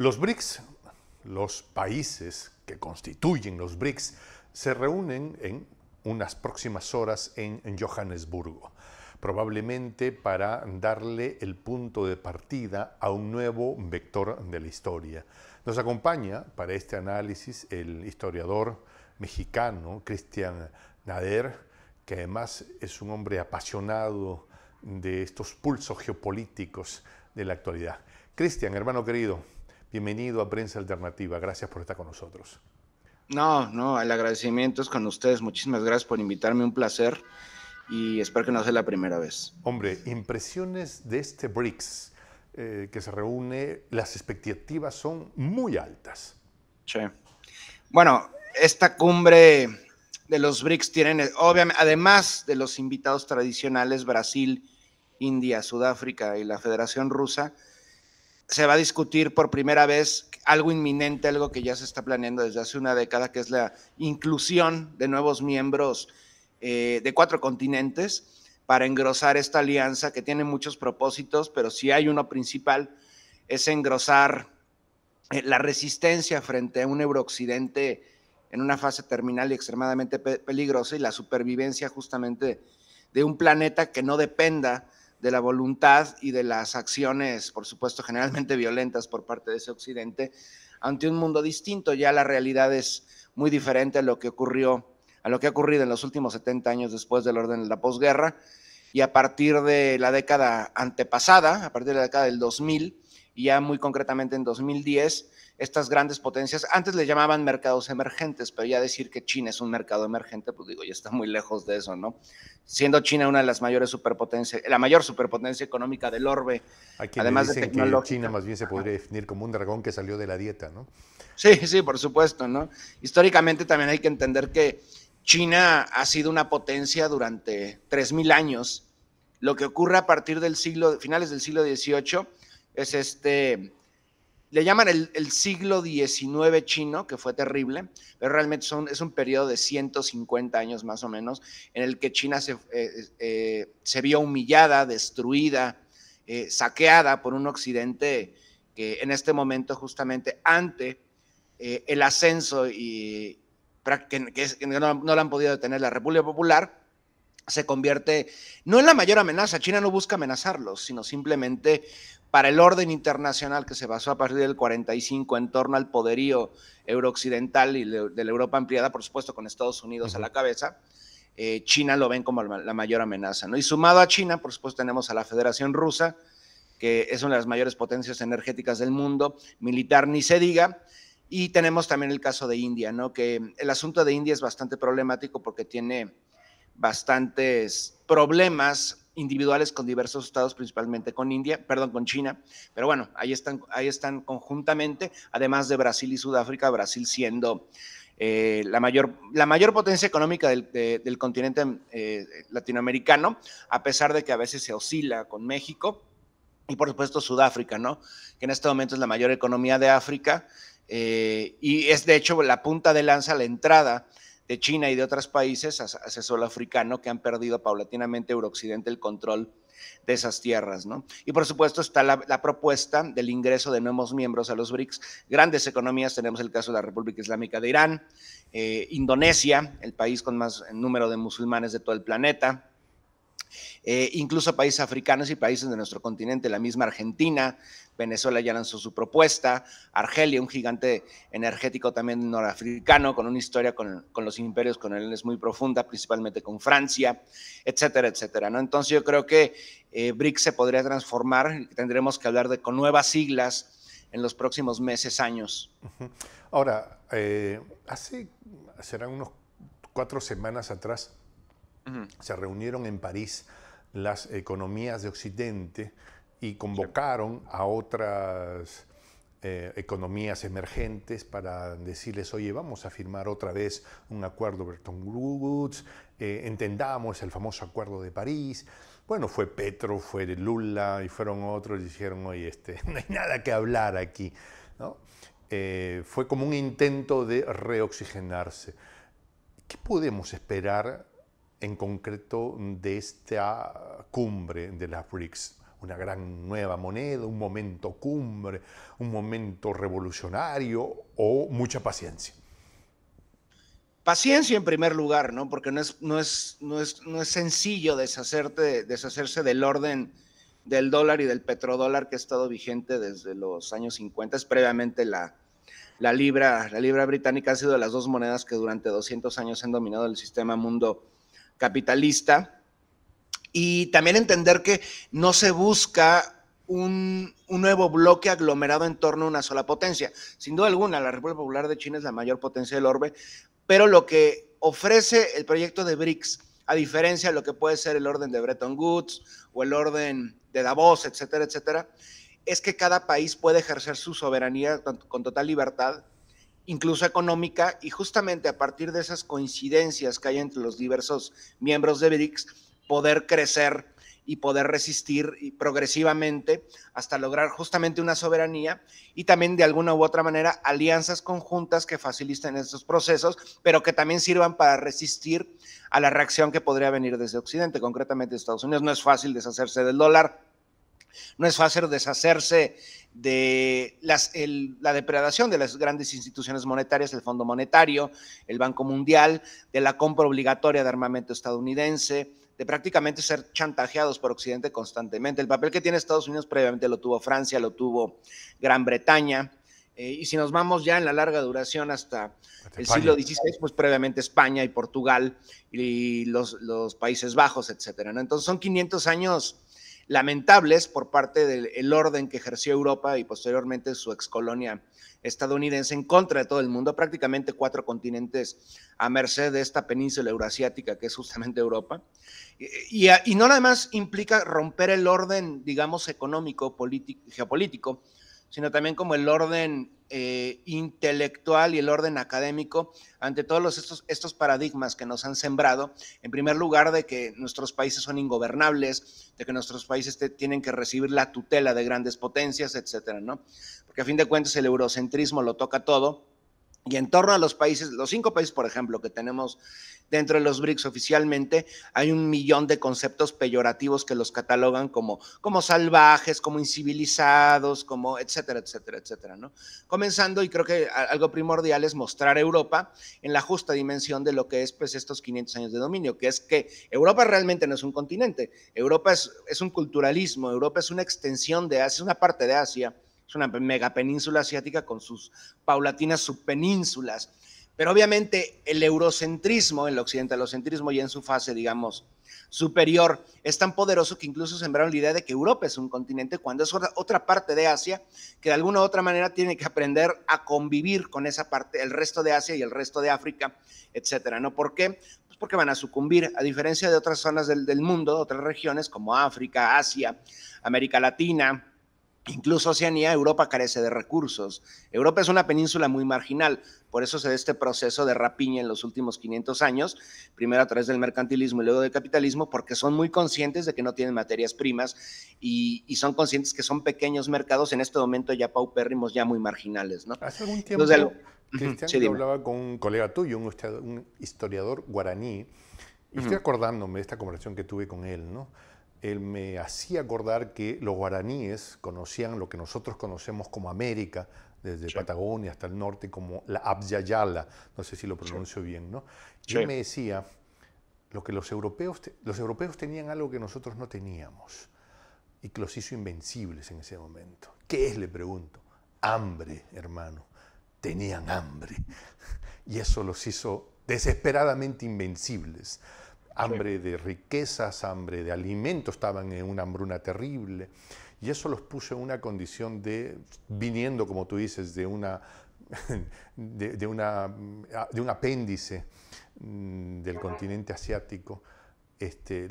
Los BRICS, los países que constituyen los BRICS, se reúnen en unas próximas horas en Johannesburgo, probablemente para darle el punto de partida a un nuevo vector de la historia. Nos acompaña para este análisis el historiador mexicano Cristian Nader, que además es un hombre apasionado de estos pulsos geopolíticos de la actualidad. Cristian, hermano querido, Bienvenido a Prensa Alternativa. Gracias por estar con nosotros. No, no, el agradecimiento es con ustedes. Muchísimas gracias por invitarme. Un placer y espero que no sea la primera vez. Hombre, impresiones de este BRICS eh, que se reúne, las expectativas son muy altas. Sí. Bueno, esta cumbre de los BRICS tienen, obviamente, además de los invitados tradicionales, Brasil, India, Sudáfrica y la Federación Rusa, se va a discutir por primera vez algo inminente, algo que ya se está planeando desde hace una década, que es la inclusión de nuevos miembros eh, de cuatro continentes para engrosar esta alianza que tiene muchos propósitos, pero si hay uno principal, es engrosar eh, la resistencia frente a un eurooccidente en una fase terminal y extremadamente peligrosa y la supervivencia justamente de un planeta que no dependa de la voluntad y de las acciones, por supuesto, generalmente violentas por parte de ese Occidente, ante un mundo distinto. Ya la realidad es muy diferente a lo que ocurrió, a lo que ha ocurrido en los últimos 70 años después del orden de la posguerra y a partir de la década antepasada, a partir de la década del 2000 y ya muy concretamente en 2010, estas grandes potencias. Antes le llamaban mercados emergentes, pero ya decir que China es un mercado emergente, pues digo, ya está muy lejos de eso, ¿no? Siendo China una de las mayores superpotencias, la mayor superpotencia económica del orbe, Aquí además de tecnología. China más bien se podría definir como un dragón que salió de la dieta, ¿no? Sí, sí, por supuesto, ¿no? Históricamente también hay que entender que China ha sido una potencia durante 3.000 años. Lo que ocurre a partir del siglo, finales del siglo XVIII, es este le llaman el, siglo XIX chino, que fue terrible, pero realmente son, es un periodo de 150 años más o menos, en el que China se, eh, eh, vio humillada, destruida, eh, saqueada por un occidente que en este momento justamente ante el ascenso y que, no, no lo han podido detener la República Popular, se convierte no en la mayor amenaza. China no busca amenazarlos, sino simplemente para el orden internacional que se basó a partir del 45 en torno al poderío eurooccidental y de la Europa ampliada, por supuesto, con Estados Unidos a la cabeza. Eh, China lo ven como la mayor amenaza. ¿no? Y sumado a China, por supuesto, tenemos a la Federación Rusa, que es una de las mayores potencias energéticas del mundo, militar ni se diga. Y tenemos también el caso de India, ¿no? que el asunto de India es bastante problemático porque tiene bastantes problemas individuales con diversos estados, principalmente con India, perdón, con China, pero bueno, ahí están, ahí están conjuntamente, además de Brasil y Sudáfrica, Brasil siendo eh, la, mayor, la mayor potencia económica del, continente eh, latinoamericano, a pesar de que a veces se oscila con México y por supuesto Sudáfrica, ¿no? Que en este momento es la mayor economía de África eh, y es de hecho la punta de lanza, la entrada de China y de otros países hacia africano, que han perdido paulatinamente Eurooccidente el control de esas tierras. ¿no? Y por supuesto está la, propuesta del ingreso de nuevos miembros a los BRICS. Grandes economías, tenemos el caso de la República Islámica de Irán, eh, Indonesia, el país con más número de musulmanes de todo el planeta. Eh, incluso países africanos y países de nuestro continente, la misma Argentina, Venezuela ya lanzó su propuesta, Argelia, un gigante energético también norafricano, con una historia con, los imperios, con él es muy profunda, principalmente con Francia, etcétera, etcétera. ¿no? Entonces yo creo que eh, BRICS se podría transformar, tendremos que hablar de con nuevas siglas en los próximos meses, años. Ahora, eh, hace, serán unos cuatro semanas atrás, se reunieron en París las economías de Occidente, y convocaron a otras eh, economías emergentes para decirles, oye, vamos a firmar otra vez un acuerdo Bretton Woods, eh, entendamos el famoso acuerdo de París. Bueno, fue Petro, fue Lula y fueron otros y dijeron, oye, este, no hay nada que hablar aquí. ¿no? Eh, fue como un intento de reoxigenarse. ¿Qué podemos esperar en concreto de esta cumbre de las BRICS? una gran nueva moneda, un momento cumbre, un momento revolucionario o mucha paciencia? Paciencia en primer lugar, ¿no? Porque no es, no es, sencillo deshacerse del orden del dólar y del petrodólar que ha estado vigente desde los años 50. Previamente la, la, libra, la libra británica ha sido de las dos monedas que durante 200 años han dominado el sistema mundo capitalista. Y también entender que no se busca un, nuevo bloque aglomerado en torno a una sola potencia. Sin duda alguna, la República Popular de China es la mayor potencia del orbe, pero lo que ofrece el proyecto de BRICS, a diferencia de lo que puede ser el orden de Bretton Woods o el orden de Davos, etcétera, etcétera, es que cada país puede ejercer su soberanía con total libertad, incluso económica, y justamente a partir de esas coincidencias que hay entre los diversos miembros de BRICS, poder crecer y poder resistir progresivamente hasta lograr justamente una soberanía y también de alguna u otra manera alianzas conjuntas que faciliten estos procesos, pero que también sirvan para resistir a la reacción que podría venir desde Occidente, concretamente de Estados Unidos. No es fácil deshacerse del dólar, no es fácil deshacerse de la depredación de las grandes instituciones monetarias, el Fondo Monetario, el Banco Mundial, de la compra obligatoria de armamento estadounidense, de prácticamente ser chantajeados por Occidente constantemente. El papel que tiene Estados Unidos previamente lo tuvo Francia, lo tuvo Gran Bretaña, eh, y si nos vamos ya en la larga duración hasta el siglo XVI, pues previamente España y Portugal y los, los Países Bajos, etcétera. Entonces son 500 años lamentables por parte del orden que ejerció Europa y posteriormente su excolonia estadounidense en contra de todo el mundo, prácticamente cuatro continentes a merced de esta península eurasiática que es justamente Europa. Y, no nada más implica romper el orden, digamos, económico, político, geopolítico, sino también como el orden eh, intelectual y el orden académico ante todos estos, estos paradigmas que nos han sembrado. En primer lugar, de que nuestros países son ingobernables, de que nuestros países tienen que recibir la tutela de grandes potencias, etcétera, ¿no? Porque a fin de cuentas el eurocentrismo lo toca todo y en torno a los países, los cinco países, por ejemplo, que tenemos dentro de los BRICS oficialmente, hay un millón de conceptos peyorativos que los catalogan como, como salvajes, como incivilizados, como etcétera, etcétera, etcétera, ¿no? Comenzando, y creo que algo primordial es mostrar a Europa en la justa dimensión de lo que es, pues, estos 500 años de dominio, que es que Europa realmente no es un continente, Europa es un culturalismo, Europa es una extensión de Asia, es una parte de Asia, es una megapenínsula asiática con sus paulatinas subpenínsulas. Pero obviamente el eurocentrismo, el occidentalocentrismo ya en su fase, digamos, superior, es tan poderoso que incluso sembraron la idea de que Europa es un continente cuando es otra parte de Asia que de alguna u otra manera tiene que aprender a convivir con esa parte, el resto de Asia y el resto de África, etcétera, ¿no? ¿Por qué? Pues porque van a sucumbir, a diferencia de otras zonas del, del mundo, otras regiones como África, Asia, América Latina, Incluso Oceanía, Europa carece de recursos. Europa es una península muy marginal, por eso se da este proceso de rapiña en los últimos 500 años, primero a través del mercantilismo y luego del capitalismo, porque son muy conscientes de que no tienen materias primas y, son conscientes que son pequeños mercados en este momento ya paupérrimos, ya muy marginales. ¿no? Hace algún tiempo, Cristian, yo hablaba con un colega tuyo, un, historiador guaraní, y estoy acordándome de esta conversación que tuve con él, ¿no? él me hacía acordar que los guaraníes conocían lo que nosotros conocemos como América, desde Patagonia hasta el norte, como la Abyayala, no sé si lo pronuncio bien, ¿no? Y me decía lo que los europeos, los europeos tenían algo que nosotros no teníamos y que los hizo invencibles en ese momento. ¿Qué es? Le pregunto. Hambre, hermano. Tenían hambre. Y eso los hizo desesperadamente invencibles hambre de riquezas, hambre de alimentos, estaban en una hambruna terrible. Y eso los puso en una condición de, viniendo, como tú dices, de, una, de, una, de un apéndice mm, del continente asiático, este,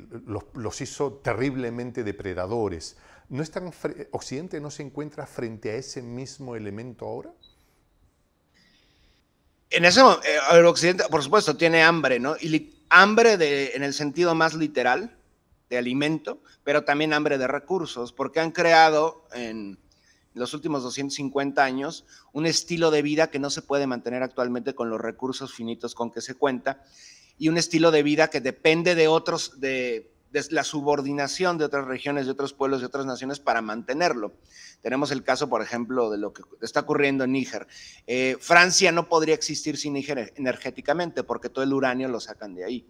los, hizo terriblemente depredadores. ¿No ¿Occidente no se encuentra frente a ese mismo elemento ahora? En ese momento, el eh, Occidente, por supuesto, tiene hambre, ¿no? hambre de, en el sentido más literal, de alimento, pero también hambre de recursos, porque han creado en los últimos 250 años un estilo de vida que no se puede mantener actualmente con los recursos finitos con que se cuenta y un estilo de vida que depende de otros, de la subordinación de otras regiones, de otros pueblos, de otras naciones para mantenerlo. Tenemos el caso, por ejemplo, de lo que está ocurriendo en Níger. Eh, Francia no podría existir sin Níger energéticamente porque todo el uranio lo sacan de ahí.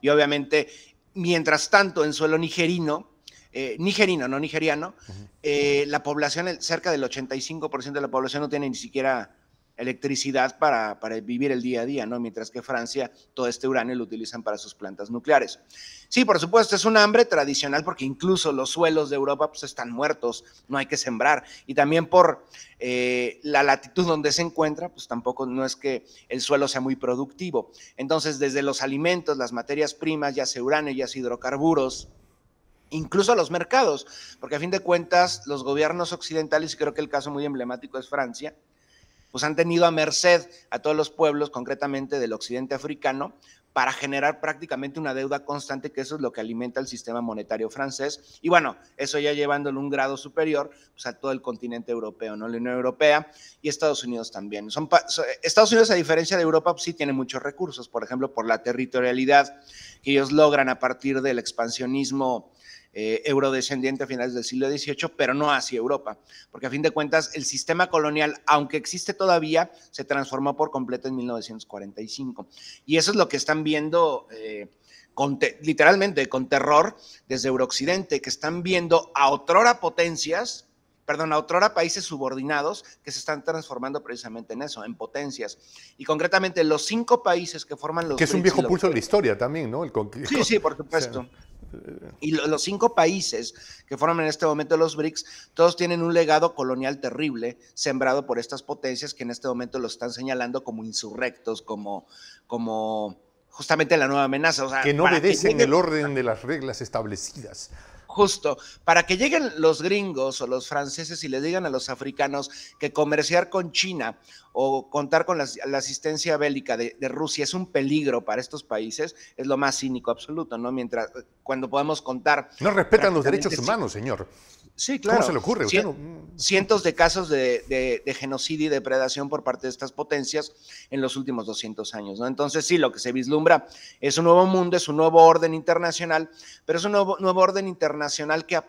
Y obviamente, mientras tanto, en suelo nigerino, eh, nigerino, no nigeriano, eh, la población, cerca del 85% de la población no tiene ni siquiera electricidad para, vivir el día a día, ¿no? Mientras que Francia todo este uranio lo utilizan para sus plantas nucleares. Sí, por supuesto, es un hambre tradicional porque incluso los suelos de Europa pues, están muertos, no hay que sembrar. Y también por eh, la latitud donde se encuentra, pues tampoco no es que el suelo sea muy productivo. Entonces, desde los alimentos, las materias primas, ya sea uranio, ya sea hidrocarburos, incluso los mercados, porque a fin de cuentas los gobiernos occidentales, y creo que el caso muy emblemático es Francia, pues han tenido a merced a todos los pueblos, concretamente del occidente africano, para generar prácticamente una deuda constante, que eso es lo que alimenta el sistema monetario francés. Y bueno, eso ya llevándolo un grado superior pues, a todo el continente europeo, ¿no? La Unión Europea y Estados Unidos también. Estados Unidos, a diferencia de Europa, pues, sí tiene muchos recursos, por ejemplo, por la territorialidad que ellos logran a partir del expansionismo eh, eurodescendiente a finales del siglo XVIII, pero no hacia Europa, porque a fin de cuentas el sistema colonial, aunque existe todavía, se transformó por completo en 1945. Y eso es lo que están viendo. Eh, literalmente con terror desde Eurooccidente, que están viendo a otrora potencias, perdón, a otrora países subordinados que se están transformando precisamente en eso, en potencias. Y concretamente los cinco países que forman los... Que es un viejo pulso de la historia también, ¿no? El sí, sí, por supuesto. Y los cinco países que forman en este momento los BRICS, todos tienen un legado colonial terrible sembrado por estas potencias que en este momento los están señalando como insurrectos, como, como justamente la nueva amenaza. que no obedecen el orden de las reglas establecidas Justo, para que lleguen los gringos o los franceses y les digan a los africanos que comerciar con China o contar con la, asistencia bélica de, de, Rusia es un peligro para estos países, es lo más cínico absoluto, ¿no? Mientras, cuando podemos contar... No respetan los derechos humanos, señor. Sí, claro. Mm. Cientos de casos de, genocidio y depredación por parte de estas potencias en los últimos 200 años, ¿no? Entonces, sí, lo que se vislumbra es un nuevo mundo, es un nuevo orden internacional, pero es un nuevo, orden internacional que ha,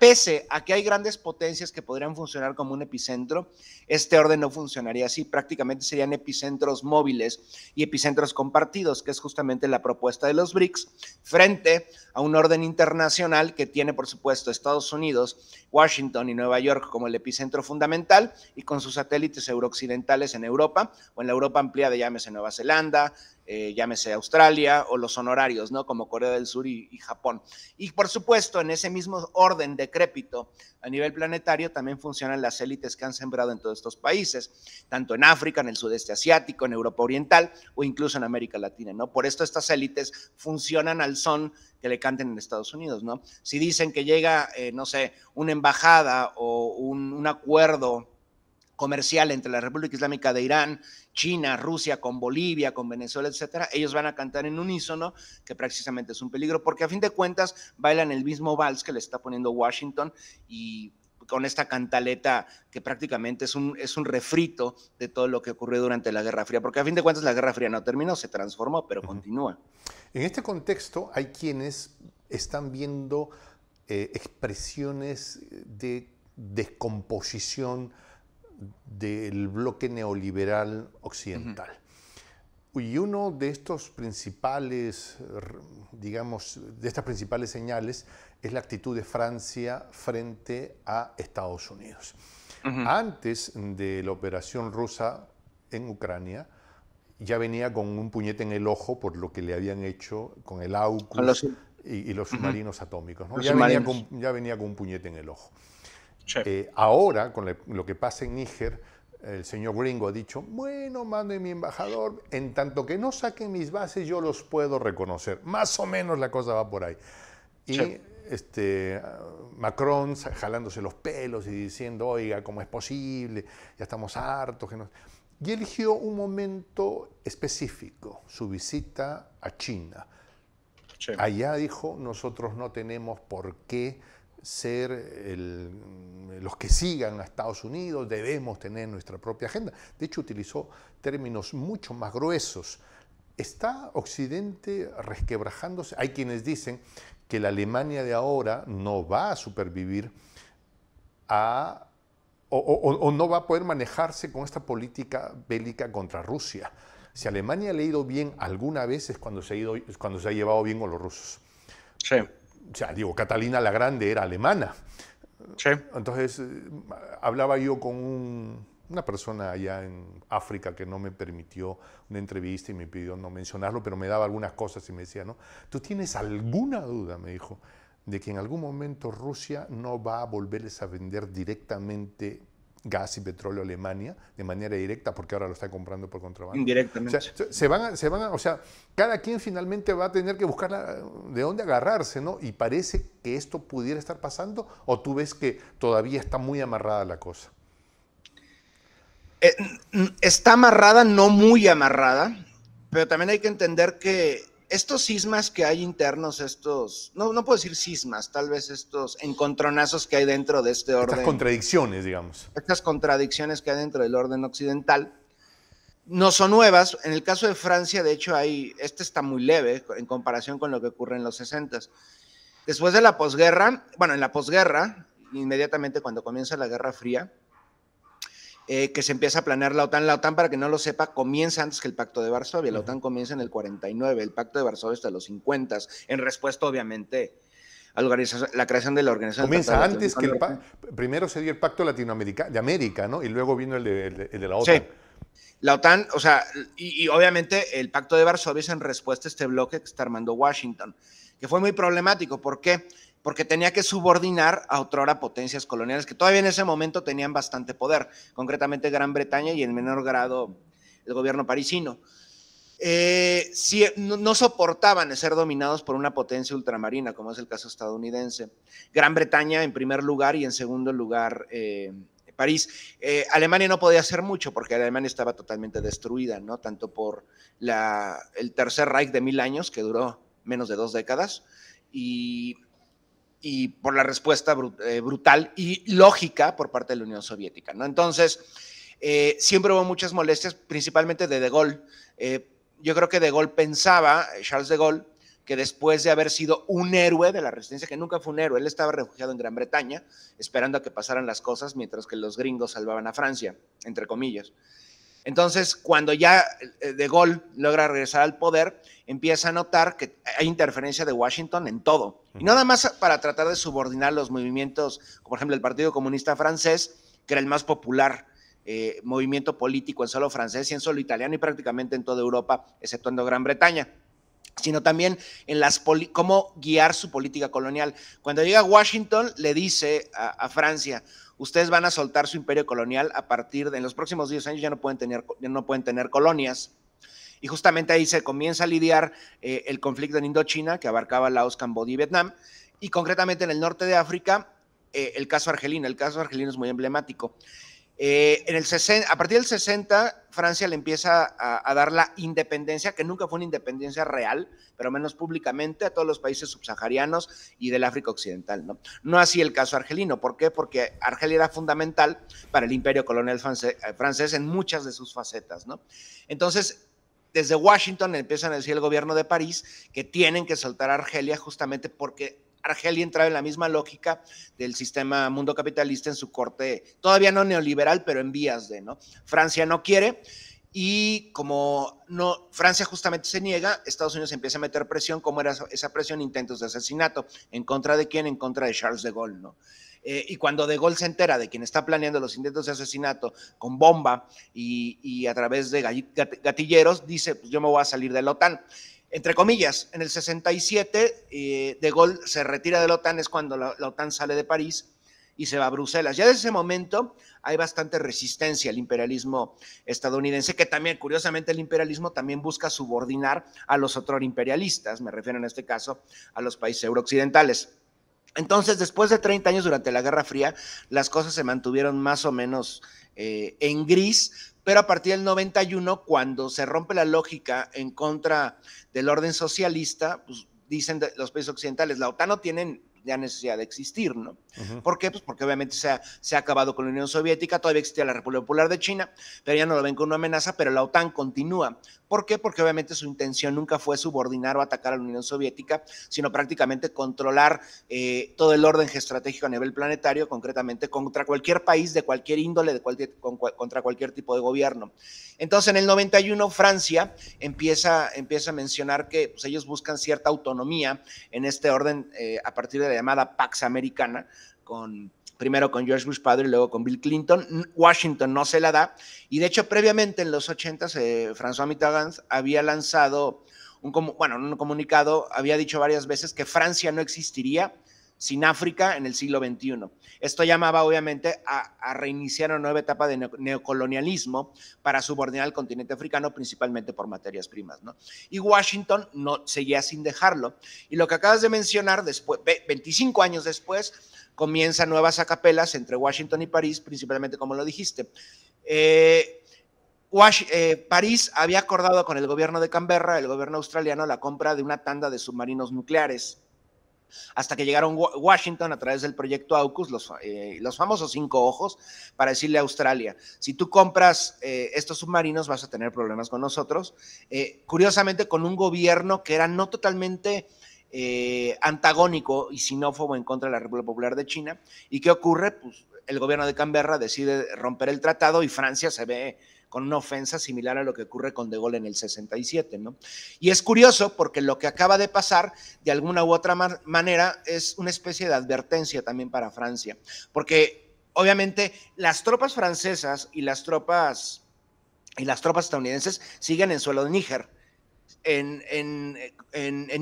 pese a que hay grandes potencias que podrían funcionar como un epicentro, este orden no funcionaría así. Prácticamente serían epicentros móviles y epicentros compartidos, que es justamente la propuesta de los BRICS, frente a un orden internacional que tiene, por supuesto, Estados Unidos, Washington y Nueva York como el epicentro fundamental y con sus satélites eurooccidentales en Europa o en la Europa ampliada, llámese Nueva Zelanda, eh, llámese Australia, o los honorarios, ¿no? Como Corea del Sur y, Japón. Y por supuesto, en ese mismo orden decrépito a nivel planetario también funcionan las élites que han sembrado en todos estos países, tanto en África, en el sudeste asiático, en Europa Oriental o incluso en América Latina, ¿no? Por esto estas élites funcionan al son que le canten en Estados Unidos, ¿no? Si dicen que llega, eh, no sé, una embajada o un, un acuerdo comercial entre la República Islámica de Irán, China, Rusia, con Bolivia, con Venezuela, etcétera, ellos van a cantar en unísono, que precisamente es un peligro, porque a fin de cuentas bailan el mismo vals que le está poniendo Washington y con esta cantaleta que prácticamente es un, es un refrito de todo lo que ocurrió durante la Guerra Fría, porque a fin de cuentas la Guerra Fría no terminó, se transformó, pero continúa. En este contexto hay quienes están viendo eh, expresiones de descomposición del bloque neoliberal occidental. Y uno de estos principales, digamos, de estas principales señales es la actitud de Francia frente a Estados Unidos. Antes de la operación rusa en Ucrania, ya venía con un puñete en el ojo por lo que le habían hecho con el AUKUS y, los submarinos atómicos. ya venía con un puñete en el ojo. Eh, ahora, con lo que pasa en Níger, el señor gringo ha dicho, bueno, mando mi embajador, en tanto que no saquen mis bases, yo los puedo reconocer. Más o menos la cosa va por ahí. Y este, Macron jalándose los pelos y diciendo, oiga, ¿cómo es posible? Ya estamos hartos. Y eligió un momento específico, su visita a China. Allá dijo, nosotros no tenemos por qué ser mm, los que sigan a Estados Unidos, debemos tener nuestra propia agenda. De hecho, utilizó términos mucho más gruesos. ¿Está Occidente resquebrajándose? Hay quienes dicen que la Alemania de ahora no va a supervivir o, no va a poder manejarse con esta política bélica contra Rusia. Si Alemania le ha ido bien alguna vez es cuando se ha, cuando se ha llevado bien con los rusos. Sí o sea, digo, Catalina la Grande era alemana. Sí. Entonces, eh, hablaba yo con una persona allá en África que no me permitió una entrevista y me pidió no mencionarlo, pero me daba algunas cosas y me decía, ¿no? ¿Tú tienes alguna duda? Me dijo, de que en algún momento Rusia no va a volverles a vender directamente gas y petróleo Alemania de manera directa, porque ahora lo está comprando por contrabando. Indirectamente. O sea, se van van o sea, cada quien finalmente va a tener que buscar de dónde agarrarse, ¿no? Y parece que esto pudiera estar pasando, o tú ves que todavía está muy amarrada la cosa. Eh, está amarrada, no muy amarrada, pero también hay que entender que estos sismas que hay internos, estos, no, puedo decir sismas, tal vez estos encontronazos que hay dentro de este orden. Estas contradicciones, digamos. Estas contradicciones que hay dentro del orden occidental no son nuevas. En el caso de Francia, de hecho, hay, este está muy leve en comparación con lo que ocurre en los 60. Después de la posguerra, bueno, en la posguerra, inmediatamente cuando comienza la Guerra Fría, eh, que se empieza a planear la OTAN. La OTAN, para que no lo sepa, comienza antes que el Pacto de Varsovia. La OTAN comienza en el 49, el Pacto de Varsovia hasta los 50, en respuesta, obviamente, a la creación de la organización. Comienza antes que el pacto. Primero se dio el Pacto Latinoamérica de América, ¿no? Y luego vino el de, la OTAN. Sí. La OTAN, o sea, y, obviamente el Pacto de Varsovia es en respuesta a este bloque que está armando Washington, que fue muy problemático. ¿Por qué? porque tenía que subordinar a otrora potencias coloniales que todavía en ese momento tenían bastante poder, concretamente Gran Bretaña y en menor grado el gobierno parisino. Eh, si, no, soportaban ser dominados por una potencia ultramarina, como es el caso estadounidense. Gran Bretaña en primer lugar y en segundo lugar eh, París. Eh, Alemania no podía hacer mucho porque Alemania estaba totalmente destruida, ¿no? Tanto por la, el Tercer Reich de mil años, que duró menos de dos décadas, y y por la respuesta eh, brutal y lógica por parte de la Unión Soviética. ¿no? Entonces, eh, siempre hubo muchas molestias, principalmente de De Gaulle. Eh, yo creo que De Gaulle pensaba, Charles De Gaulle, que después de haber sido un héroe de la resistencia, que nunca fue un héroe, él estaba refugiado en Gran Bretaña, esperando a que pasaran las cosas mientras que los gringos salvaban a Francia, entre comillas. Entonces, cuando ya eh, De Gaulle logra regresar al poder, empieza a notar que hay interferencia de Washington en todo. Y nada más para tratar de subordinar los movimientos, por ejemplo, el Partido Comunista Francés, que era el más popular eh, movimiento político en solo francés y en solo italiano y prácticamente en toda Europa, exceptuando Gran Bretaña sino también en las cómo guiar su política colonial. Cuando llega Washington, le dice a Francia, ustedes van a soltar su imperio colonial a partir de en los próximos 10 años ya no pueden tener, no pueden tener colonias. Y justamente ahí se comienza a lidiar eh, el conflicto en Indochina, que abarcaba Laos, Cambodia y Vietnam, y concretamente en el norte de África, eh, el caso argelino. El caso argelino es muy emblemático. Eh, en el a partir del 60, Francia le empieza a, dar la independencia, que nunca fue una independencia real, pero menos públicamente, a todos los países subsaharianos y del África Occidental. No, no así el caso argelino. ¿Por qué? Porque Argelia era fundamental para el imperio colonial eh, francés, en muchas de sus facetas. Entonces, desde Washington empiezan a decir el gobierno de París que tienen que soltar a Argelia justamente porque Argelia entraba en la misma lógica del sistema mundo capitalista en su corte, todavía no neoliberal, pero en vías de, ¿no? Francia no quiere y como no Francia justamente se niega, Estados Unidos empieza a meter presión, como era esa presión, intentos de asesinato, en contra de quién, en contra de Charles de Gaulle, ¿no? Eh, y cuando De Gaulle se entera de quien está planeando los intentos de asesinato con bomba y, y a través de gatilleros, dice, pues yo me voy a salir de la OTAN entre comillas, en el 67 eh, De Gaulle se retira de la OTAN, es cuando la, OTAN sale de París y se va a Bruselas. Ya desde ese momento hay bastante resistencia al imperialismo estadounidense, que también, curiosamente, el imperialismo también busca subordinar a los otros imperialistas, me refiero en este caso a los países eurooccidentales. Entonces, después de 30 años durante la Guerra Fría, las cosas se mantuvieron más o menos eh, en gris, pero a partir del 91, cuando se rompe la lógica en contra del orden socialista, pues dicen los países occidentales, la OTAN no tiene ya necesidad de existir, ¿no? ¿Por qué? Pues porque obviamente se ha, se ha, acabado con la Unión Soviética, todavía existía la República Popular de China, pero ya no lo ven como una amenaza, pero la OTAN continúa. ¿Por qué? Porque obviamente su intención nunca fue subordinar o atacar a la Unión Soviética, sino prácticamente controlar eh, todo el orden geoestratégico a nivel planetario, concretamente contra cualquier país de cualquier índole, de cualquier, contra cualquier tipo de gobierno. Entonces, en el 91, Francia empieza, empieza a mencionar que pues, ellos buscan cierta autonomía en este orden eh, a partir de la llamada Pax Americana, con primero con George Bush padre y luego con Bill Clinton. Washington no se la da. Y de hecho, previamente en los 80, eh, François Mitterrand había lanzado un, bueno, un comunicado, había dicho varias veces que Francia no existiría sin África en el siglo XXI. Esto llamaba obviamente a, reiniciar una nueva etapa de neocolonialismo para subordinar al continente africano principalmente por materias primas. ¿no? Y Washington no seguía sin dejarlo. Y lo que acabas de mencionar, después, 25 años después, comienza nuevas acapelas entre Washington y París, principalmente como lo dijiste. Eh, eh, París había acordado con el gobierno de Canberra, el gobierno australiano, la compra de una tanda de submarinos nucleares. Hasta que llegaron Washington a través del proyecto AUKUS, los, eh, los, famosos cinco ojos, para decirle a Australia, si tú compras estos submarinos vas a tener problemas con nosotros. curiosamente, con un gobierno que era no totalmente eh, antagónico y sinófobo en contra de la República Popular de China. ¿Y qué ocurre? Pues el gobierno de Canberra decide romper el tratado y Francia se ve con una ofensa similar a lo que ocurre con De Gaulle en el 67, ¿no? Y es curioso porque lo que acaba de pasar, de alguna u otra manera, es una especie de advertencia también para Francia, porque obviamente las tropas francesas y las tropas y las tropas estadounidenses siguen en suelo de Níger en,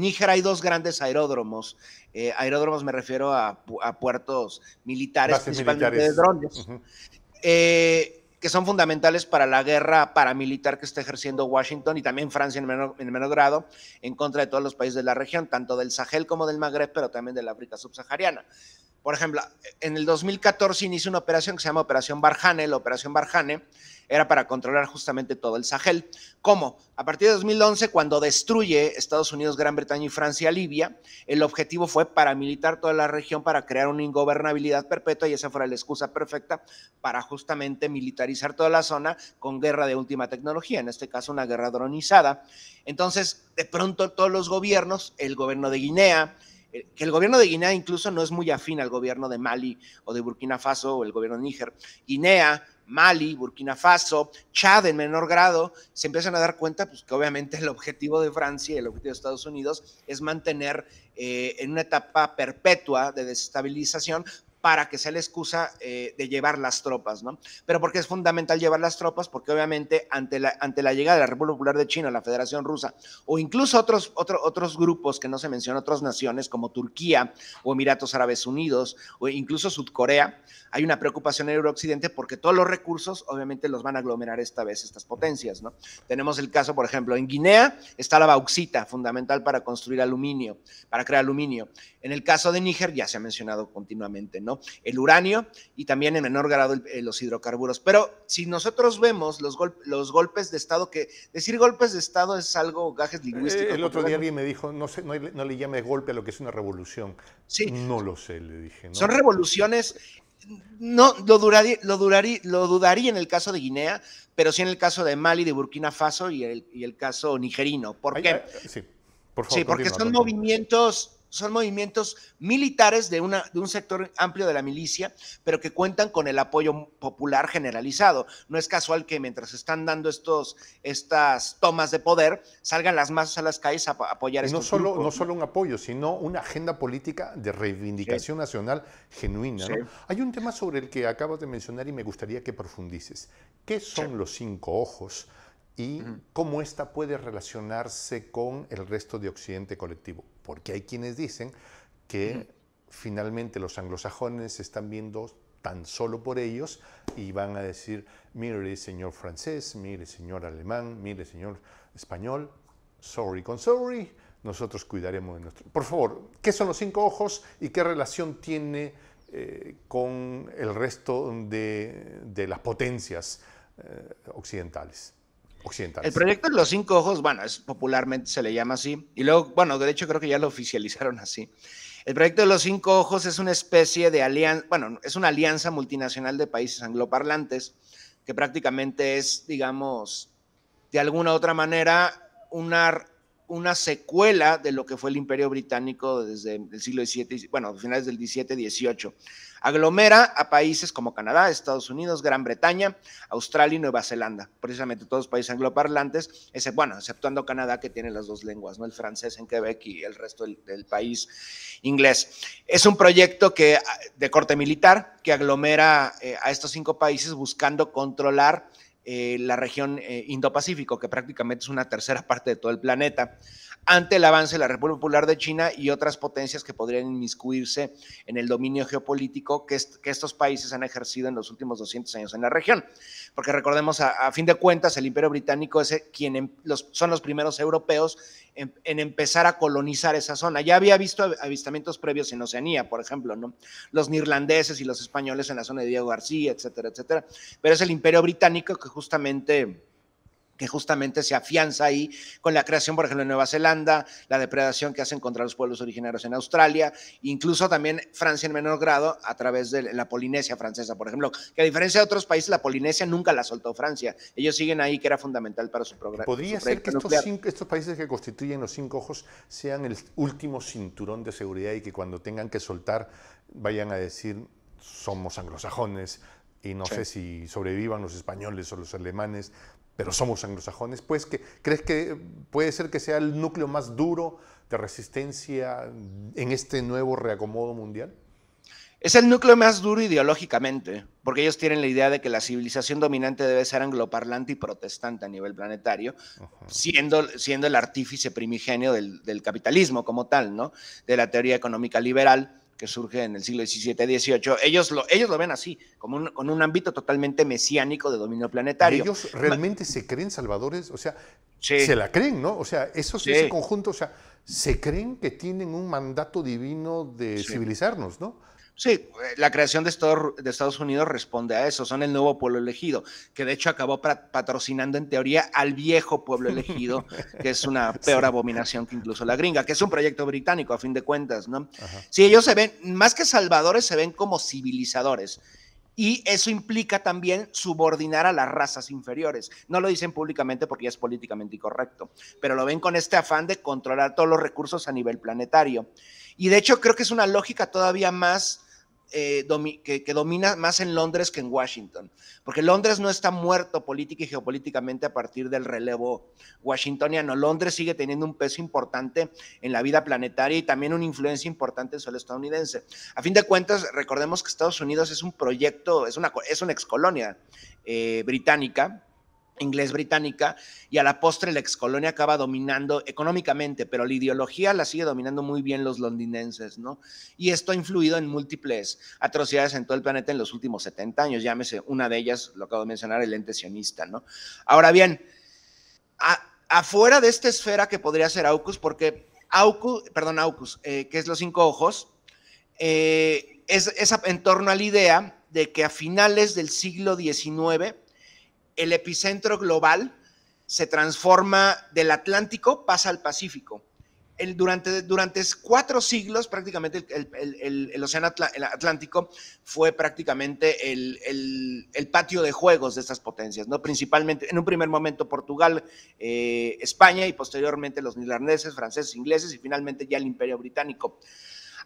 Níger hay dos grandes aeródromos. Eh, aeródromos me refiero a, puertos militares, principalmente de drones, eh, que son fundamentales para la guerra paramilitar que está ejerciendo Washington y también Francia en menor, menor grado en contra de todos los países de la región, tanto del Sahel como del Magreb, pero también de la África subsahariana. Por ejemplo, en el 2014 inició una operación que se llama Operación Barjane. La Operación Barjane era para controlar justamente todo el Sahel. ¿Cómo? A partir de 2011, cuando destruye Estados Unidos, Gran Bretaña y Francia Libia, el objetivo fue paramilitar toda la región para crear una ingobernabilidad perpetua y esa fuera la excusa perfecta para justamente militarizar toda la zona con guerra de última tecnología, en este caso una guerra dronizada. Entonces, de pronto todos los gobiernos, el gobierno de Guinea, eh, que el gobierno de Guinea incluso no es muy afín al gobierno de Mali o de Burkina Faso o el gobierno de Níger. Guinea, Mali, Burkina Faso, Chad en menor grado, se empiezan a dar cuenta pues, que obviamente el objetivo de Francia y el objetivo de Estados Unidos es mantener eh, en una etapa perpetua de desestabilización para que sea la excusa eh, de llevar las tropas, ¿no? Pero porque es fundamental llevar las tropas, porque obviamente ante la, ante la llegada de la República Popular de China, la Federación Rusa, o incluso otros, otros grupos que no se mencionan, otras naciones como Turquía o Emiratos Árabes Unidos, o incluso Sudcorea, hay una preocupación en Occidente porque todos los recursos obviamente los van a aglomerar esta vez estas potencias, ¿no? Tenemos el caso, por ejemplo, en Guinea está la bauxita, fundamental para construir aluminio, para crear aluminio. En el caso de Níger ya se ha mencionado continuamente, ¿no? El uranio y también en menor grado eh, los hidrocarburos. Pero si nosotros vemos los, golpes de Estado, que decir golpes de Estado es algo gajes eh, lingüísticos. el otro día alguien me dijo, no, no, le llame golpe a lo que es una revolución. No lo sé, le dije. Son revoluciones no lo duraría, lo, lo dudaría en el caso de Guinea, pero sí en el caso de Mali, de Burkina Faso y el, el caso nigerino. ¿Por qué? por sí, porque son movimientos son movimientos militares de, una, de un sector amplio de la milicia, pero que cuentan con el apoyo popular generalizado. No es casual que mientras están dando estos, estas tomas de poder, salgan las masas a las calles a, apoyar no solo, No solo un apoyo, sino una agenda política de reivindicación nacional genuina. Hay un tema sobre el que acabas de mencionar y me gustaría que profundices. ¿Qué son los cinco ojos? y cómo esta puede relacionarse con el resto de Occidente colectivo porque hay quienes dicen que finalmente los anglosajones se están viendo tan solo por ellos y van a decir, mire señor francés, mire señor alemán, mire señor español, sorry con sorry, nosotros cuidaremos de nuestro... Por favor, ¿qué son los cinco ojos y qué relación tiene eh, con el resto de, las potencias eh, occidentales? El proyecto de los cinco ojos, bueno, es, popularmente se le llama así, y luego, bueno, de hecho creo que ya lo oficializaron así. El proyecto de los cinco ojos es una especie de alianza, bueno, es una alianza multinacional de países angloparlantes que prácticamente es, digamos, de alguna u otra manera, una, una secuela de lo que fue el imperio británico desde el siglo XVII, bueno, finales del XVII, XVIII. Aglomera a países como Canadá, Estados Unidos, Gran Bretaña, Australia y Nueva Zelanda, precisamente todos países angloparlantes, bueno, exceptuando Canadá que tiene las dos lenguas, ¿no? el francés en Quebec y el resto del, país inglés. Es un proyecto que, ah, de corte militar que aglomera eh, a estos cinco países buscando controlar eh, la región eh, Indo-Pacífico, que prácticamente es una tercera parte de todo el planeta ante el avance de la República Popular de China y otras potencias que podrían inmiscuirse en el dominio geopolítico que, estos países han ejercido en los últimos 200 años en la región. Porque recordemos, a, fin de cuentas, el Imperio Británico es eh, quien em-, son los primeros europeos en, empezar a colonizar esa zona. Ya había visto avistamientos previos en Oceanía, por ejemplo, ¿no? los neerlandeses y los españoles en la zona de Diego García, etcétera, etcétera. Pero es el Imperio Británico que justamente que justamente se afianza ahí con la creación, por ejemplo, de Nueva Zelanda, la depredación que hacen contra los pueblos originarios en Australia, incluso también Francia en menor grado a través de la Polinesia francesa, por ejemplo, que a diferencia de otros países, la Polinesia nunca la soltó Francia. Ellos siguen ahí, que era fundamental para su programa. ¿Podría ser que estos, países que constituyen los cinco ojos sean el último cinturón de seguridad y que cuando tengan que soltar vayan a decir somos anglosajones? Y no sé si sobrevivan los españoles o los alemanes, pero somos anglosajones, pues que crees que puede ser que sea el núcleo más duro de resistencia en este nuevo reacomodo mundial? Es el núcleo más duro ideológicamente, porque ellos tienen la idea de que la civilización dominante debe ser angloparlante y protestante a nivel planetario, siendo, siendo el artífice primigenio del, del capitalismo como tal, ¿no? De la teoría económica liberal que surge en el siglo XVII-XVIII, ellos lo, ellos lo ven así, como con un ámbito totalmente mesiánico de dominio planetario. ¿Ellos realmente se creen salvadores? O sea, se la creen, ¿no? O sea, esos, sí. ese conjunto, o sea, se creen que tienen un mandato divino de civilizarnos, ¿no? Sí, eh, la creación de Estados, Unidos responde a eso, son el nuevo pueblo elegido, que de hecho acabó patrocinando en teoría al viejo pueblo elegido, que es una peor abominación que incluso la gringa, que es un proyecto británico a fin de cuentas, ¿no? Sí, ellos se ven, más que salvadores, se ven como civilizadores. Y eso implica también subordinar a las razas inferiores. No lo dicen públicamente porque ya es políticamente incorrecto, pero lo ven con este afán de controlar todos los recursos a nivel planetario. Y de hecho creo que es una lógica todavía más eh, que, domina más en Londres que en Washington, porque Londres no está muerto política y geopolíticamente a partir del relevo washingtoniano. Londres sigue teniendo un peso importante en la vida planetaria y también una influencia importante en suelo estadounidense. A fin de cuentas, recordemos que Estados Unidos es un proyecto, es una, es una excolonia eh, británica, inglés británica y a la postre la excolonia acaba dominando económicamente, pero la ideología la sigue dominando muy bien los londinenses, ¿no? Y esto ha influido en múltiples atrocidades en todo el planeta en los últimos 70 años, llámese una de ellas, lo acabo de mencionar, el ente sionista, ¿no? Ahora bien, afuera de esta esfera que podría ser AUKUS, porque AUKUS, perdón, AUKUS, eh, que es los cinco ojos, eh, es en torno a la idea de que a finales del siglo XIX, el epicentro global se transforma del Atlántico, pasa al Pacífico. durante, durante cuatro siglos prácticamente el, Océano Atlántico fue prácticamente el, patio de juegos de estas potencias, ¿no? principalmente en un primer momento Portugal, eh, España y posteriormente los neerlandeses, franceses, ingleses y finalmente ya el Imperio Británico.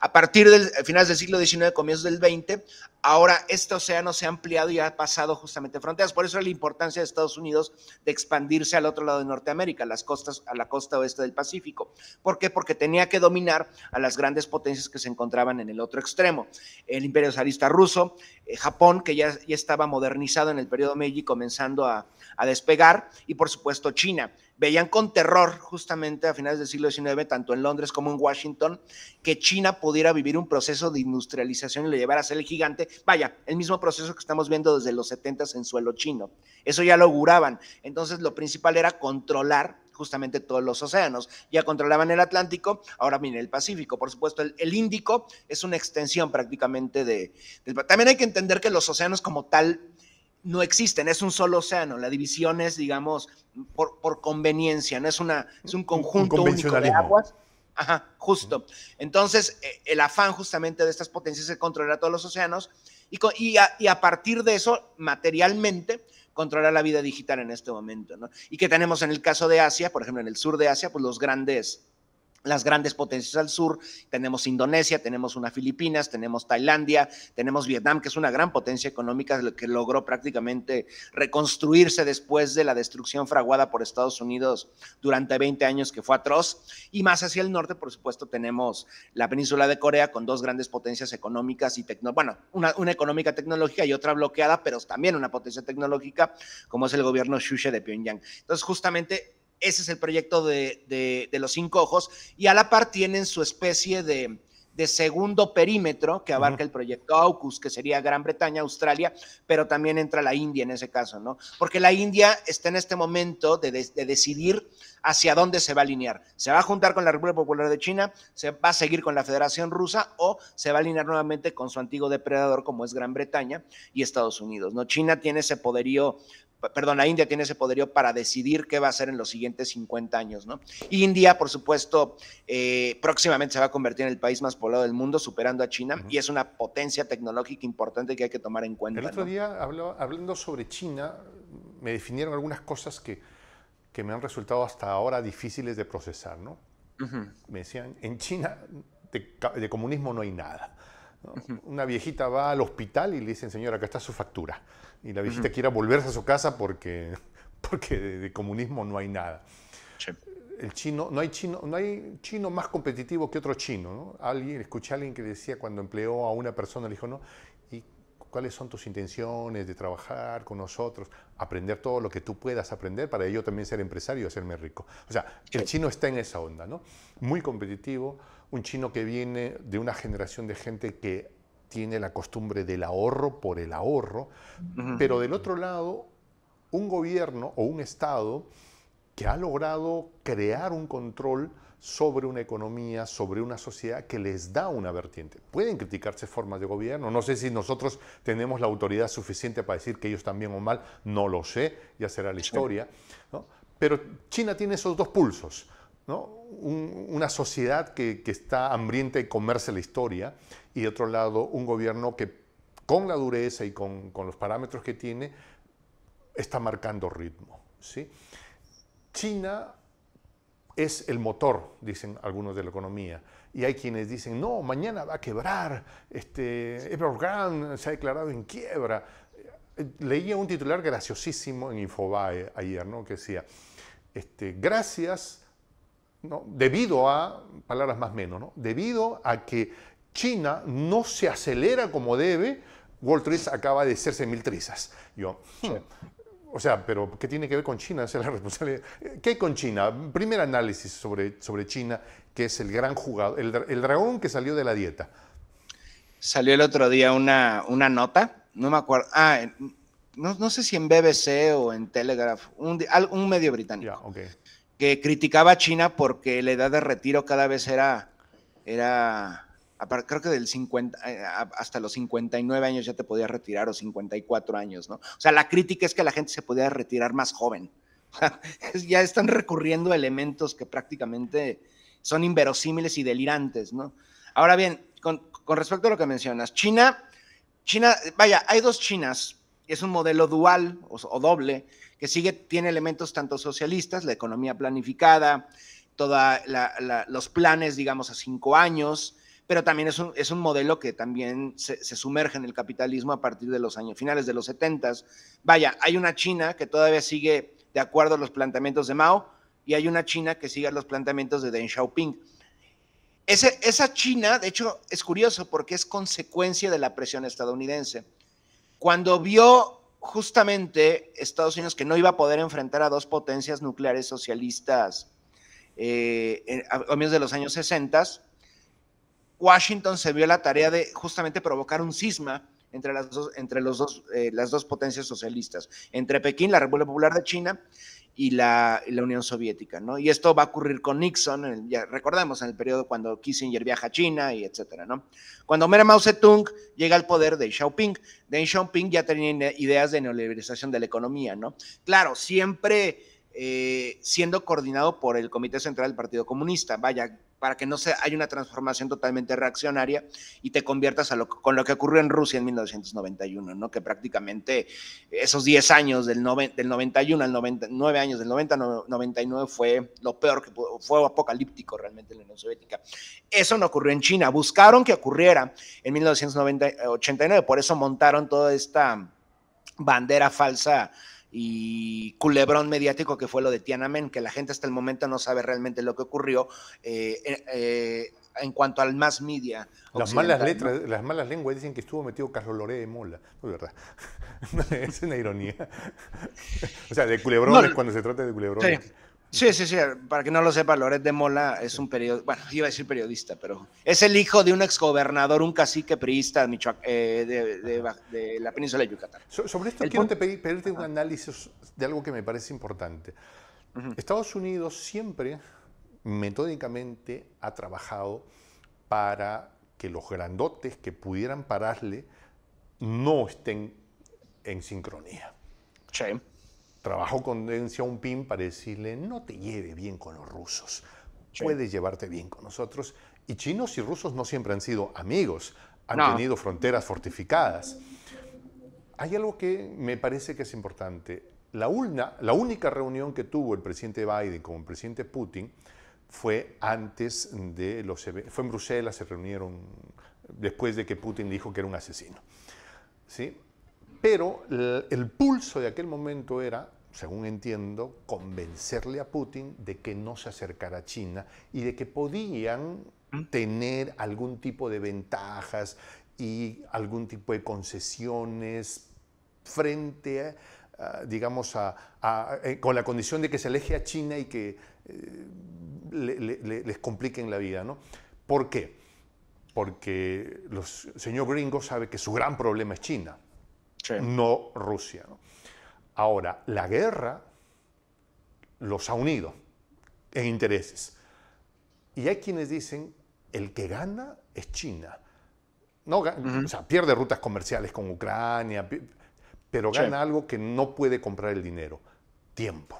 A partir del eh, finales del siglo XIX, comienzos del XX, ahora este océano se ha ampliado y ha pasado justamente fronteras. Por eso la importancia de Estados Unidos de expandirse al otro lado de Norteamérica, las costas, a la costa oeste del Pacífico. ¿Por qué? Porque tenía que dominar a las grandes potencias que se encontraban en el otro extremo. El imperio zarista ruso, eh, Japón, que ya, ya, estaba modernizado en el periodo Meiji, comenzando a, despegar, y por supuesto China. Veían con terror, justamente a finales del siglo XIX, tanto en Londres como en Washington, que China pudiera vivir un proceso de industrialización y lo llevar a ser el gigante. Vaya, el mismo proceso que estamos viendo desde los 70 en suelo chino. Eso ya lo auguraban. Entonces, lo principal era controlar justamente todos los océanos. Ya controlaban el Atlántico, ahora mire el Pacífico. Por supuesto, el, Índico es una extensión prácticamente de, Pacífico. También hay que entender que los océanos como tal no existen, es un solo océano. La división es, digamos, por, conveniencia, no es, una, es un conjunto único de aguas. Ajá, justo. Entonces, e, el afán justamente de estas potencias es controlar a todos los océanos y, a, partir de eso, materialmente, controlar la vida digital en este momento, Y que tenemos en el caso de Asia, por ejemplo, en el sur de Asia, pues los grandes las grandes potencias al sur, tenemos Indonesia, tenemos una Filipinas, tenemos Tailandia, tenemos Vietnam, que es una gran potencia económica que logró prácticamente reconstruirse después de la destrucción fraguada por Estados Unidos durante 20 años que fue atroz. Y más hacia el norte, por supuesto, tenemos la península de Corea con dos grandes potencias económicas y tecnológicas. bueno, una, una económica tecnológica y otra bloqueada, pero también una potencia tecnológica como es el gobierno Shushe de Pyongyang. Entonces, justamente ese es el proyecto de, los cinco ojos y a la par tienen su especie de, segundo perímetro que abarca el proyecto AUKUS, que sería Gran Bretaña, Australia, pero también entra la India en ese caso, ¿no? Porque la India está en este momento de, decidir hacia dónde se va a alinear. ¿Se va a juntar con la República Popular de China? ¿Se va a seguir con la Federación Rusa? ¿O se va a alinear nuevamente con su antiguo depredador como es Gran Bretaña y Estados Unidos? ¿no? China tiene ese poderío perdón, la India tiene ese poderío para decidir qué va a hacer en los siguientes 50 años, ¿no? India, por supuesto, eh, próximamente se va a convertir en el país más poblado del mundo, superando a China, y es una potencia tecnológica importante que hay que tomar en cuenta. El otro día, hablando sobre China, me definieron algunas cosas que, que, me han resultado hasta ahora difíciles de procesar, ¿no? Me decían, en China de comunismo no hay nada. Una viejita va al hospital y le dicen, señora, acá está su factura. Y la viejita quiere volverse a su casa porque, porque de, comunismo no hay nada. El chino, no hay chino, no hay chino más competitivo que otro chino. Alguien, escuché a alguien que decía cuando empleó a una persona, le dijo, no, ¿y cuáles son tus intenciones de trabajar con nosotros? Aprender todo lo que tú puedas aprender para yo también ser empresario y hacerme rico. O sea, el chino está en esa onda, ¿no? Muy competitivo un chino que viene de una generación de gente que tiene la costumbre del ahorro por el ahorro, pero del otro lado, un gobierno o un Estado que ha logrado crear un control sobre una economía, sobre una sociedad que les da una vertiente. Pueden criticarse formas de gobierno, no sé si nosotros tenemos la autoridad suficiente para decir que ellos también o mal, no lo sé, ya será la historia, pero China tiene esos dos pulsos una sociedad que, está hambrienta de comerse la historia y de otro lado un gobierno que con la dureza y con, los parámetros que tiene está marcando ritmo. China es el motor, dicen algunos de la economía. Y hay quienes dicen, no, mañana va a quebrar, este, Evergrande se ha declarado en quiebra. Leía un titular graciosísimo en Infobae ayer, ¿no? que decía, este, gracias debido a, palabras más menos, ¿no? debido a que China no se acelera como debe, Wall Street acaba de hacerse mil trizas. Yo, hmm. o sea, pero ¿qué tiene que ver con China? Esa es la responsabilidad. ¿Qué hay con China? Primer análisis sobre, sobre China, que es el gran jugador, el, dragón que salió de la dieta. Salió el otro día una, una nota, no me acuerdo, ah, no, sé si en BBC o en Telegraph, un, medio británico que criticaba a China porque la edad de retiro cada vez era, era creo que del 50, eh, hasta los 59 años ya te podías retirar o 54 años, ¿no? O sea, la crítica es que la gente se podía retirar más joven. ya están recurriendo a elementos que prácticamente son inverosímiles y delirantes, ¿no? Ahora bien, con, con respecto a lo que mencionas, China, China, vaya, hay dos Chinas, es un modelo dual o, doble, que sigue, tiene elementos tanto socialistas, la economía planificada, todos los planes, digamos, a cinco años, pero también es un, modelo que también se, sumerge en el capitalismo a partir de los años finales de los 70. Vaya, hay una China que todavía sigue de acuerdo a los planteamientos de Mao y hay una China que sigue a los planteamientos de Deng Xiaoping. esa China, de hecho, es curioso porque es consecuencia de la presión estadounidense cuando vio justamente Estados Unidos que no iba a poder enfrentar a dos potencias nucleares socialistas eh, a mediados de los años 60, Washington se vio la tarea de justamente provocar un cisma entre, las dos, entre los dos, eh, las dos potencias socialistas, entre Pekín, la República Popular de China, y la, la, Unión Soviética, ¿no? Y esto va a ocurrir con Nixon, ya recordamos en el periodo cuando Kissinger viaja a China y etcétera, ¿no? Cuando Mera Mao Zedong llega al poder de Xiaoping, Deng Xiaoping ya tenía ideas de neoliberalización de la economía, ¿no? Claro, siempre eh, siendo coordinado por el Comité Central del Partido Comunista. Vaya, para que no se haya una transformación totalmente reaccionaria y te conviertas con lo que ocurrió en Rusia en 1991, ¿no? que prácticamente esos 10 años del, del 91 al 99 años del 90 99 fue lo peor, que fue apocalíptico realmente en la Unión Soviética. Eso no ocurrió en China, buscaron que ocurriera en 1989, por eso montaron toda esta bandera falsa y culebrón mediático que fue lo de Tiananmen, que la gente hasta el momento no sabe realmente lo que ocurrió eh, eh, eh, en cuanto al más media. Las malas letras, las malas lenguas dicen que estuvo metido Carlos Loré de Mola, es verdad. es una ironía. o sea, de culebrones cuando se trata de culebrones. Sí, sí, sí. Para que no lo sepa, Loret de Mola es un periodista, bueno, iba a decir periodista, pero es el hijo de un exgobernador, un cacique priista de, eh, de, la península de Yucatán. sobre esto quiero te pedirte un análisis de algo que me parece importante. Estados Unidos siempre metódicamente ha trabajado para que los grandotes que pudieran pararle no estén en sincronía. Sí. Trabajó con un pin para decirle, no te lleve bien con los rusos, puedes llevarte bien con nosotros. Y chinos y rusos no siempre han sido amigos, han tenido fronteras fortificadas. Hay algo que me parece que es importante. La, la única reunión que tuvo el presidente Biden con el presidente Putin fue antes de los fue en Bruselas, se reunieron después de que Putin dijo que era un asesino. ¿Sí? Pero el pulso de aquel momento era, según entiendo, convencerle a Putin de que no se acercara a China y de que podían tener algún tipo de ventajas y algún tipo de concesiones frente digamos, a, eh, con la condición de que se aleje a China y que eh, les compliquen la vida. ¿no? ¿Por qué? Porque el señor gringo sabe que su gran problema es China no Rusia. Ahora, la guerra los ha unido en intereses. Y hay quienes dicen, el que gana es China. No, O sea, pierde rutas comerciales con Ucrania, pero gana algo que no puede comprar el dinero, tiempo.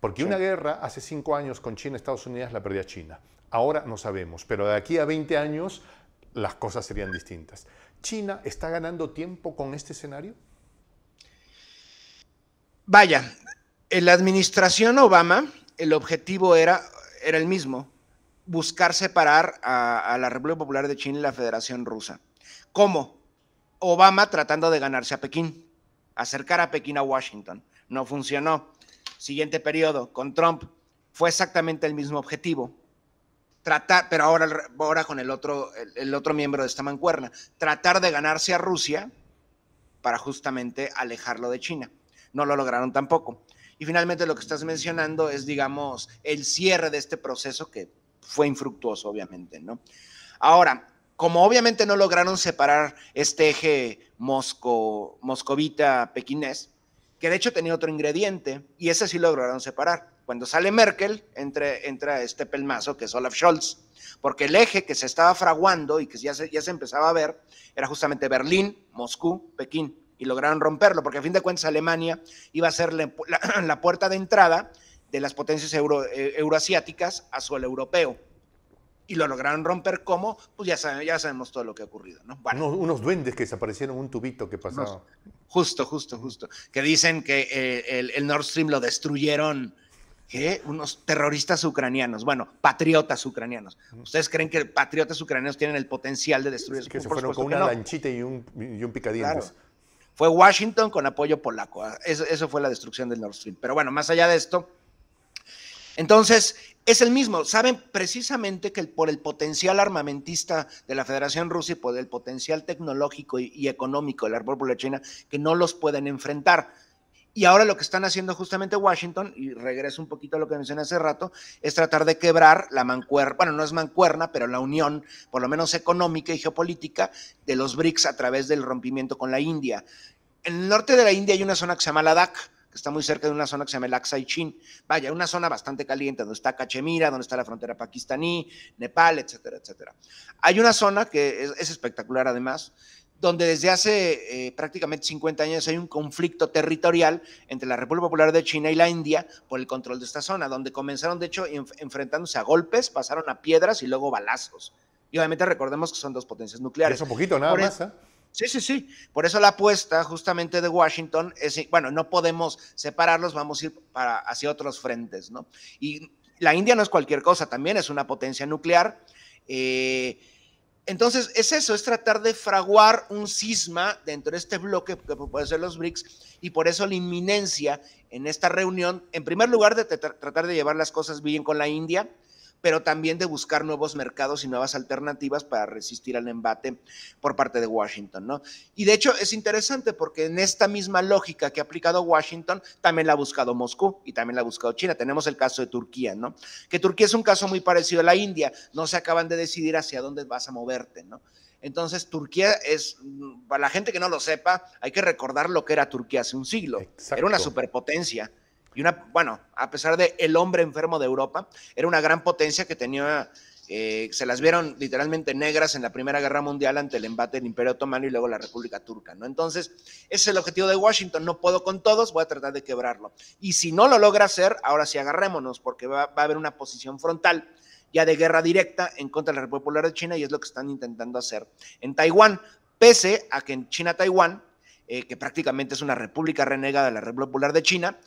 Porque una guerra hace cinco años con China, Estados Unidos, la perdía China. Ahora no sabemos, pero de aquí a 20 años las cosas serían distintas. ¿China está ganando tiempo con este escenario? Vaya, en la administración Obama el objetivo era, era el mismo, buscar separar a, a la República Popular de China y la Federación Rusa. ¿Cómo? Obama tratando de ganarse a Pekín, acercar a Pekín a Washington. No funcionó. Siguiente periodo, con Trump, fue exactamente el mismo objetivo tratar, pero ahora, ahora con el otro, el, otro miembro de esta mancuerna, tratar de ganarse a Rusia para justamente alejarlo de China. No lo lograron tampoco. Y finalmente lo que estás mencionando es, digamos, el cierre de este proceso que fue infructuoso, obviamente, ¿no? Ahora, como obviamente no lograron separar este eje mosco, moscovita-pequinés, que de hecho tenía otro ingrediente, y ese sí lograron separar, cuando sale Merkel, entra, entra este pelmazo que es Olaf Scholz, porque el eje que se estaba fraguando y que ya se, ya se empezaba a ver era justamente Berlín, Moscú, Pekín, y lograron romperlo, porque a fin de cuentas Alemania iba a ser la, la, puerta de entrada de las potencias eh, euroasiáticas a suelo europeo. Y lo lograron romper como, pues ya, ya sabemos todo lo que ha ocurrido, ¿no? unos, duendes que desaparecieron, un tubito que pasaba. justo, justo, justo. Que dicen que eh, el, el, Nord Stream lo destruyeron que unos terroristas ucranianos, bueno, patriotas ucranianos. ¿Ustedes creen que patriotas ucranianos tienen el potencial de destruir sí, Que se fueron con una lanchita y un, y Fue Washington con apoyo polaco. Ah, eso, fue la destrucción del Nord Stream. Pero bueno, más allá de esto, entonces, es el mismo. Saben precisamente que por el potencial armamentista de la Federación Rusia, y por el potencial tecnológico y, económico del la República China, que no los pueden enfrentar. Y ahora lo que están haciendo justamente Washington, y regreso un poquito a lo que mencioné hace rato, es tratar de quebrar la mancuerna, bueno, no es mancuerna, pero la unión, por lo menos económica y geopolítica, de los BRICS a través del rompimiento con la India. En el norte de la India hay una zona que se llama Ladakh, que está muy cerca de una zona que se llama el Aksai Chin. Vaya, una zona bastante caliente, donde está Cachemira, donde está la frontera pakistaní, Nepal, etcétera, etcétera. Hay una zona que es espectacular además, donde desde hace eh, prácticamente 50 años hay un conflicto territorial entre la República Popular de China y la India por el control de esta zona, donde comenzaron de hecho enfrentándose a golpes, pasaron a piedras y luego balazos. Y obviamente recordemos que son dos potencias nucleares. Eso poquito, nada e-, más. ¿eh? Sí, sí, sí. Por eso la apuesta justamente de Washington es, bueno, no podemos separarlos, vamos a ir para, hacia otros frentes, ¿no? Y la India no es cualquier cosa, también es una potencia nuclear. Eh, entonces, es eso, es tratar de fraguar un cisma dentro de este bloque que puede ser los BRICS y por eso la inminencia en esta reunión, en primer lugar, de tratar de llevar las cosas bien con la India, pero también de buscar nuevos mercados y nuevas alternativas para resistir al embate por parte de Washington, ¿no? Y de hecho es interesante porque en esta misma lógica que ha aplicado Washington, también la ha buscado Moscú y también la ha buscado China. Tenemos el caso de Turquía, ¿no? Que Turquía es un caso muy parecido a la India, no se acaban de decidir hacia dónde vas a moverte, ¿no? Entonces, Turquía es, para la gente que no lo sepa, hay que recordar lo que era Turquía hace un siglo. Era una superpotencia y una, bueno, a pesar de el hombre enfermo de Europa, era una gran potencia que tenía, eh, se las vieron literalmente negras en la Primera Guerra Mundial ante el embate del Imperio Otomano y luego la República Turca, ¿no? Entonces, ese es el objetivo de Washington, no puedo con todos, voy a tratar de quebrarlo. Y si no lo logra hacer, ahora sí agarrémonos, porque va, a haber una posición frontal ya de guerra directa en contra de la República Popular de China y es lo que están intentando hacer en Taiwán, pese a que en China-Taiwán, eh, que prácticamente es una república renegada de la República Popular de China,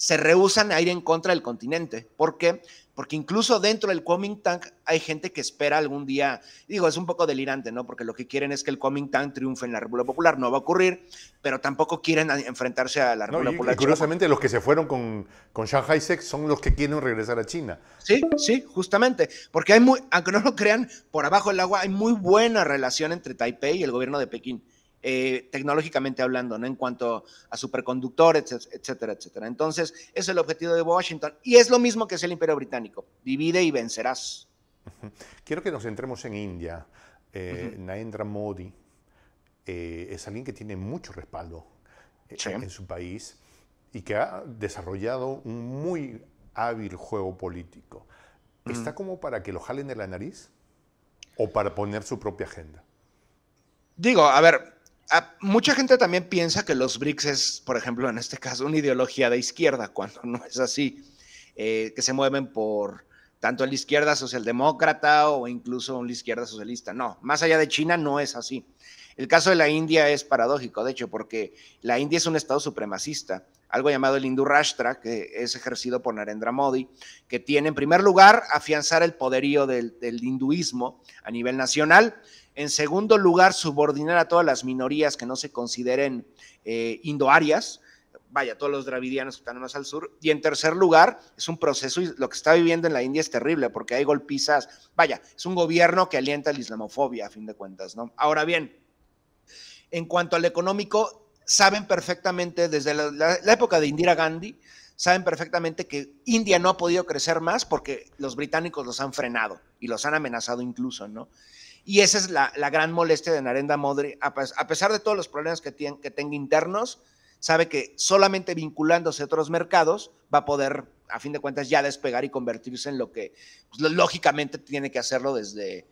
se rehusan a ir en contra del continente. ¿Por qué? Porque incluso dentro del Kuomintang hay gente que espera algún día, digo, es un poco delirante, ¿no? Porque lo que quieren es que el Kuomintang triunfe en la República Popular, no va a ocurrir, pero tampoco quieren enfrentarse a la República Popular. Y curiosamente los que se fueron con, con Shanghai Sek son los que quieren regresar a China. Sí, sí, justamente, porque hay muy, aunque no lo crean, por abajo del agua hay muy buena relación entre Taipei y el gobierno de Pekín. Eh, tecnológicamente hablando, ¿no? En cuanto a superconductores, etcétera, etcétera. Entonces, es el objetivo de Washington. Y es lo mismo que es el Imperio Británico. Divide y vencerás. Quiero que nos centremos en India. Eh, Modi eh, es alguien que tiene mucho respaldo eh, en, su país y que ha desarrollado un muy hábil juego político. ¿Está como para que lo jalen de la nariz o para poner su propia agenda? Digo, a ver, Ah, mucha gente también piensa que los BRICS es, por ejemplo, en este caso, una ideología de izquierda, cuando no es así, eh, que se mueven por tanto la izquierda socialdemócrata o incluso la izquierda socialista. No, más allá de China no es así. El caso de la India es paradójico, de hecho, porque la India es un estado supremacista, algo llamado el Hindu Rashtra, que es ejercido por Narendra Modi, que tiene en primer lugar afianzar el poderío del hinduismo a nivel nacional, en segundo lugar, subordinar a todas las minorías que no se consideren eh, indoarias, vaya, todos los dravidianos que están más al sur. Y en tercer lugar, es un proceso, y lo que está viviendo en la India es terrible, porque hay golpizas, vaya, es un gobierno que alienta la islamofobia, a fin de cuentas, ¿no? Ahora bien, en cuanto al económico, saben perfectamente, desde la, la época de Indira Gandhi, saben perfectamente que India no ha podido crecer más porque los británicos los han frenado y los han amenazado incluso, ¿no? Y esa es la, gran molestia de Narendra Modri, a, pesar de todos los problemas que, tiene, que tenga internos, sabe que solamente vinculándose a otros mercados va a poder, a fin de cuentas, ya despegar y convertirse en lo que pues, lógicamente tiene que hacerlo desde,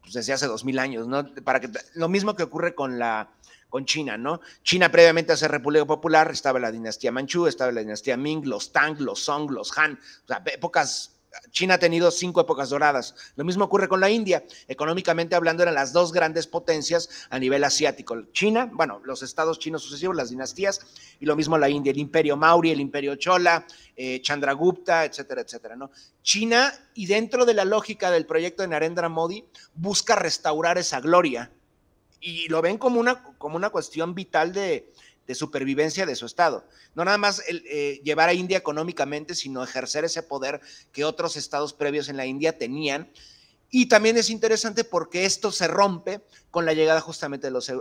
pues, desde hace dos mil años, ¿no? Para que, lo mismo que ocurre con la con China, ¿no? China previamente a ser República Popular estaba la dinastía Manchú, estaba la dinastía Ming, los Tang, los Song, los Han, o sea, épocas China ha tenido cinco épocas doradas. Lo mismo ocurre con la India. Económicamente hablando, eran las dos grandes potencias a nivel asiático. China, bueno, los estados chinos sucesivos, las dinastías, y lo mismo la India, el imperio Mauri, el imperio Chola, eh, Chandragupta, etcétera, etcétera. ¿no? China, y dentro de la lógica del proyecto de Narendra Modi, busca restaurar esa gloria. Y lo ven como una, como una cuestión vital de, de supervivencia de su Estado. No nada más eh, llevar a India económicamente, sino ejercer ese poder que otros estados previos en la India tenían. Y también es interesante porque esto se rompe con la llegada justamente de los, eh,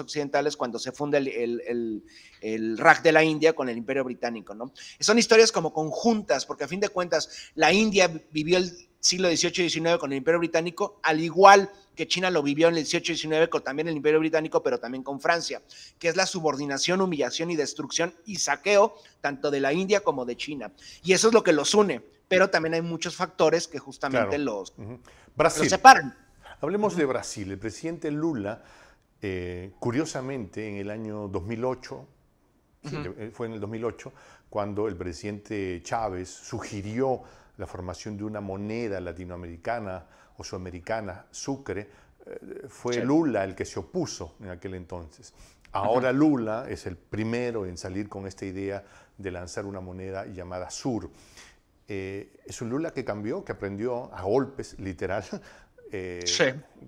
occidentales cuando se funda el, el, de la India con el Imperio Británico. ¿no? Son historias como conjuntas, porque a fin de cuentas la India vivió el siglo XVIII y XIX con el Imperio Británico, al igual que China lo vivió en el y XIX con también el Imperio Británico, pero también con Francia, que es la subordinación, humillación y destrucción y saqueo tanto de la India como de China. Y eso es lo que los une, pero también hay muchos factores que justamente los, separan. Hablemos de Brasil. El presidente Lula, eh, curiosamente, en el año 2008, eh, fue en el 2008, cuando el presidente Chávez sugirió la formación de una moneda latinoamericana o sudamericana, Sucre, eh, fue Lula el que se opuso en aquel entonces. Ahora Lula es el primero en salir con esta idea de lanzar una moneda llamada Sur. Eh, es un Lula que cambió, que aprendió a golpes, literal. Eh,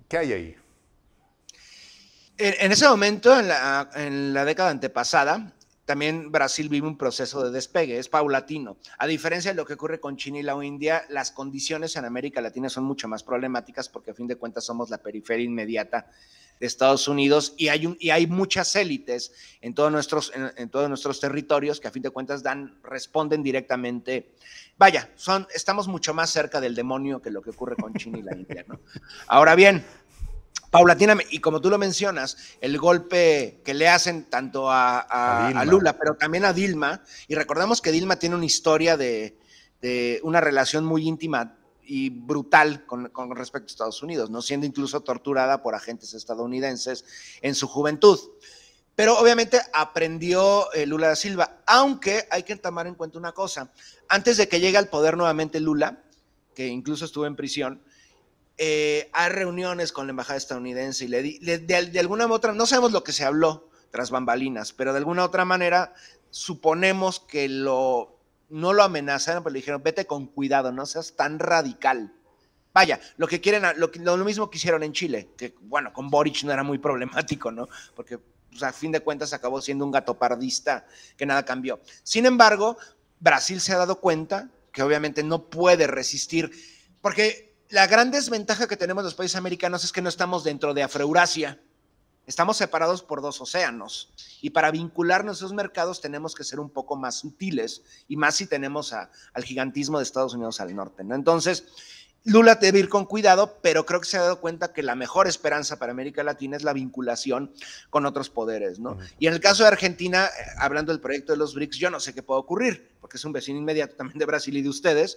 ¿Qué hay ahí? En, ese momento, en la, década antepasada, también Brasil vive un proceso de despegue, es paulatino. A diferencia de lo que ocurre con China y la India, las condiciones en América Latina son mucho más problemáticas porque a fin de cuentas somos la periferia inmediata de Estados Unidos y hay, y hay muchas élites en todos, nuestros, todos nuestros territorios que a fin de cuentas dan, responden directamente. Vaya, son, estamos mucho más cerca del demonio que lo que ocurre con China y la India. Ahora bien, paulatinamente, y como tú lo mencionas, el golpe que le hacen tanto a, Lula, pero también a Dilma, y recordamos que Dilma tiene una historia de, una relación muy íntima y brutal con, respecto a Estados Unidos, no siendo incluso torturada por agentes estadounidenses en su juventud. Pero obviamente aprendió eh, Lula da Silva, aunque hay que tomar en cuenta una cosa. Antes de que llegue al poder nuevamente Lula, que incluso estuvo en prisión, eh, hay a reuniones con la embajada estadounidense y le, di... de, alguna u otra, no sabemos lo que se habló tras bambalinas, pero de alguna u otra manera suponemos que lo, no lo amenazaron, pero le dijeron, vete con cuidado, no seas tan radical. Vaya, lo que quieren, lo, lo mismo que hicieron en Chile, que bueno, con Boric no era muy problemático, ¿no? Porque a fin de cuentas acabó siendo un gatopardista que nada cambió. Sin embargo, Brasil se ha dado cuenta que obviamente no puede resistir, porque la gran desventaja que tenemos los países americanos es que no estamos dentro de Afroeurasia. Estamos separados por dos océanos y para vincular nuestros mercados tenemos que ser un poco más sutiles y más si tenemos al gigantismo de Estados Unidos al norte. ¿no? Entonces, Lula debe ir con cuidado, pero creo que se ha dado cuenta que la mejor esperanza para América Latina es la vinculación con otros poderes, ¿no? Y en el caso de Argentina, eh, hablando del proyecto de los BRICS, yo no sé qué puede ocurrir, porque es un vecino inmediato también de Brasil y de ustedes,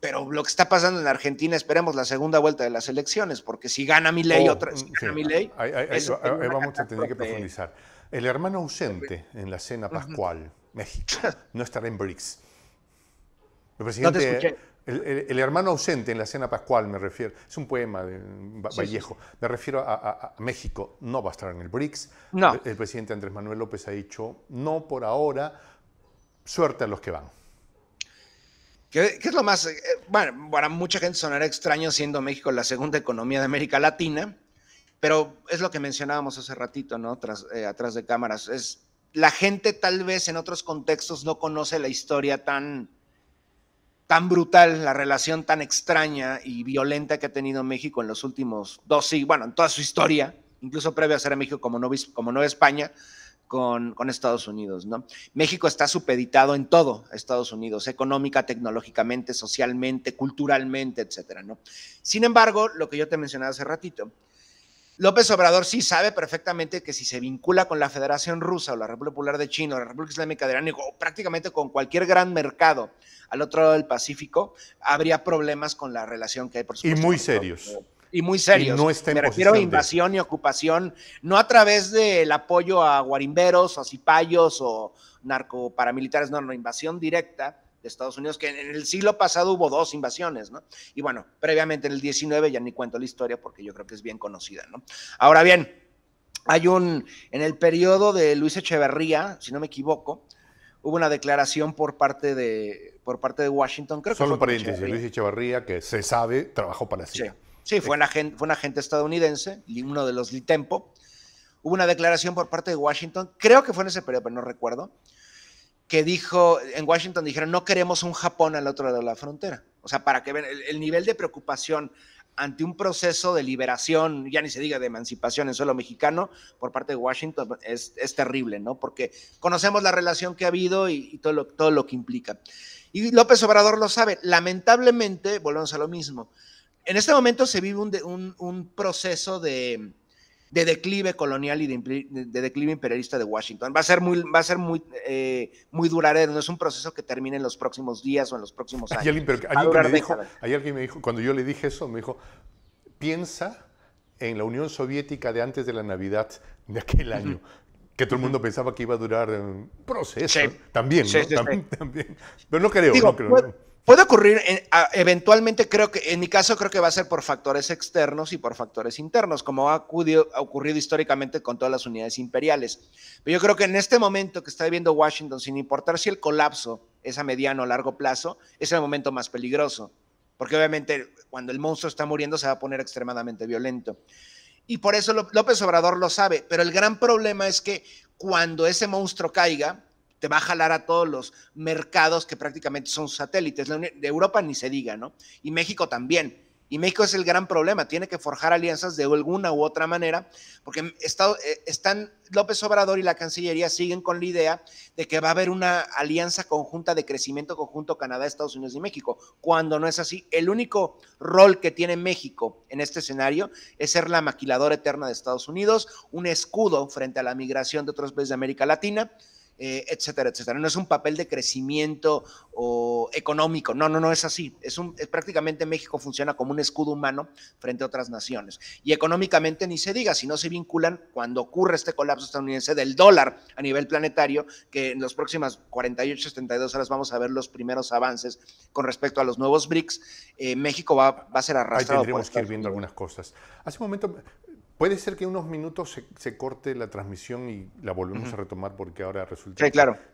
pero lo que está pasando en Argentina, esperemos la segunda vuelta de las elecciones, porque si gana mi ley, oh, otra, vez. Mm, gana mi Ahí, vamos a tener que profundizar. El hermano ausente en la cena pascual, México, no estará en BRICS. El presidente, El, hermano ausente en la cena pascual, me refiero, es un poema de Vallejo, me refiero a, México, no va a estar en el BRICS. No. el presidente Andrés Manuel López ha dicho, no por ahora, suerte a los que van. ¿Qué, es lo más? Eh, bueno, para mucha gente sonará extraño siendo México la segunda economía de América Latina, pero es lo que mencionábamos hace ratito, ¿no? Eh, atrás de cámaras. Es, la gente tal vez en otros contextos no conoce la historia tan, tan brutal, la relación tan extraña y violenta que ha tenido México en los últimos dos siglos, bueno, en toda su historia, incluso previo a ser México como no, como Nueva España, con, Estados Unidos, ¿no? México está supeditado en todo Estados Unidos, económica, tecnológicamente, socialmente, culturalmente, etcétera, ¿no? Sin embargo, lo que yo te mencionaba hace ratito, López Obrador sí sabe perfectamente que si se vincula con la Federación Rusa o la República Popular de China o la República Islámica de Irán o prácticamente con cualquier gran mercado al otro lado del Pacífico, habría problemas con la relación que hay, por supuesto. Y muy serios y muy serios. Me refiero a invasión y ocupación, no a través del apoyo a guarimberos, a cipayos o narcoparamilitares, no, no, invasión directa de Estados Unidos, que en el siglo pasado hubo dos invasiones, ¿no? Y bueno, previamente en el 19 ya ni cuento la historia porque yo creo que es bien conocida, ¿no? Ahora bien, hay un, en el periodo de Luis Echeverría, si no me equivoco, hubo una declaración por parte de, por parte de Washington. Creo que fue un paréntesis, Luis Echeverría, que se sabe, trabajó para Sí. Sí, fue un agente, agente estadounidense, uno de los Litempo. Hubo una declaración por parte de Washington, creo que fue en ese periodo, pero no recuerdo, que dijo, en Washington dijeron, no queremos un Japón al otro lado de la frontera. O sea, para que vean el, nivel de preocupación ante un proceso de liberación, ya ni se diga de emancipación en suelo mexicano, por parte de Washington, es, terrible, ¿no? Porque conocemos la relación que ha habido y, todo, lo, todo lo que implica. Y López Obrador lo sabe. Lamentablemente, volvemos a lo mismo, en este momento se vive un, un, proceso de, declive colonial y de, declive imperialista de Washington. Va a ser muy, va a ser muy, eh, muy duradero, no es un proceso que termine en los próximos días o en los próximos años. Hay alguien, me dijo, cuando yo le dije eso, me dijo, piensa en la Unión Soviética de antes de la Navidad de aquel año. Que todo el mundo pensaba que iba a durar eh, un proceso. También, también, también, Pero no creo, no creo. Puede ocurrir, eh, eventualmente creo que, en mi caso creo que va a ser por factores externos y por factores internos, como ha, ocurrido históricamente con todas las unidades imperiales. Pero yo creo que en este momento que está viviendo Washington, sin importar si el colapso es a mediano o largo plazo, es el momento más peligroso, porque obviamente cuando el monstruo está muriendo se va a poner extremadamente violento. Y por eso López Obrador lo sabe, pero el gran problema es que cuando ese monstruo caiga, te va a jalar a todos los mercados que prácticamente son satélites. de Europa ni se diga, ¿no? Y México también. Y México es el gran problema, tiene que forjar alianzas de alguna u otra manera, porque eh, están López Obrador y la Cancillería siguen con la idea de que va a haber una alianza conjunta de crecimiento conjunto Canadá, Estados Unidos y México, cuando no es así. El único rol que tiene México en este escenario es ser la maquiladora eterna de Estados Unidos, un escudo frente a la migración de otros países de América Latina, eh, etcétera, etcétera. No es un papel de crecimiento o económico, no, no, no es así. Es un, es, prácticamente México funciona como un escudo humano frente a otras naciones. Y económicamente ni se diga, si no se vinculan cuando ocurre este colapso estadounidense del dólar a nivel planetario, que en las próximas 48, 72 horas vamos a ver los primeros avances con respecto a los nuevos BRICS, eh, México va, a ser arrastrado. Ahí tendríamos que ir viendo algunas cosas. Hace un momento Puede ser que unos minutos se, corte la transmisión y la volvemos a retomar porque ahora resulta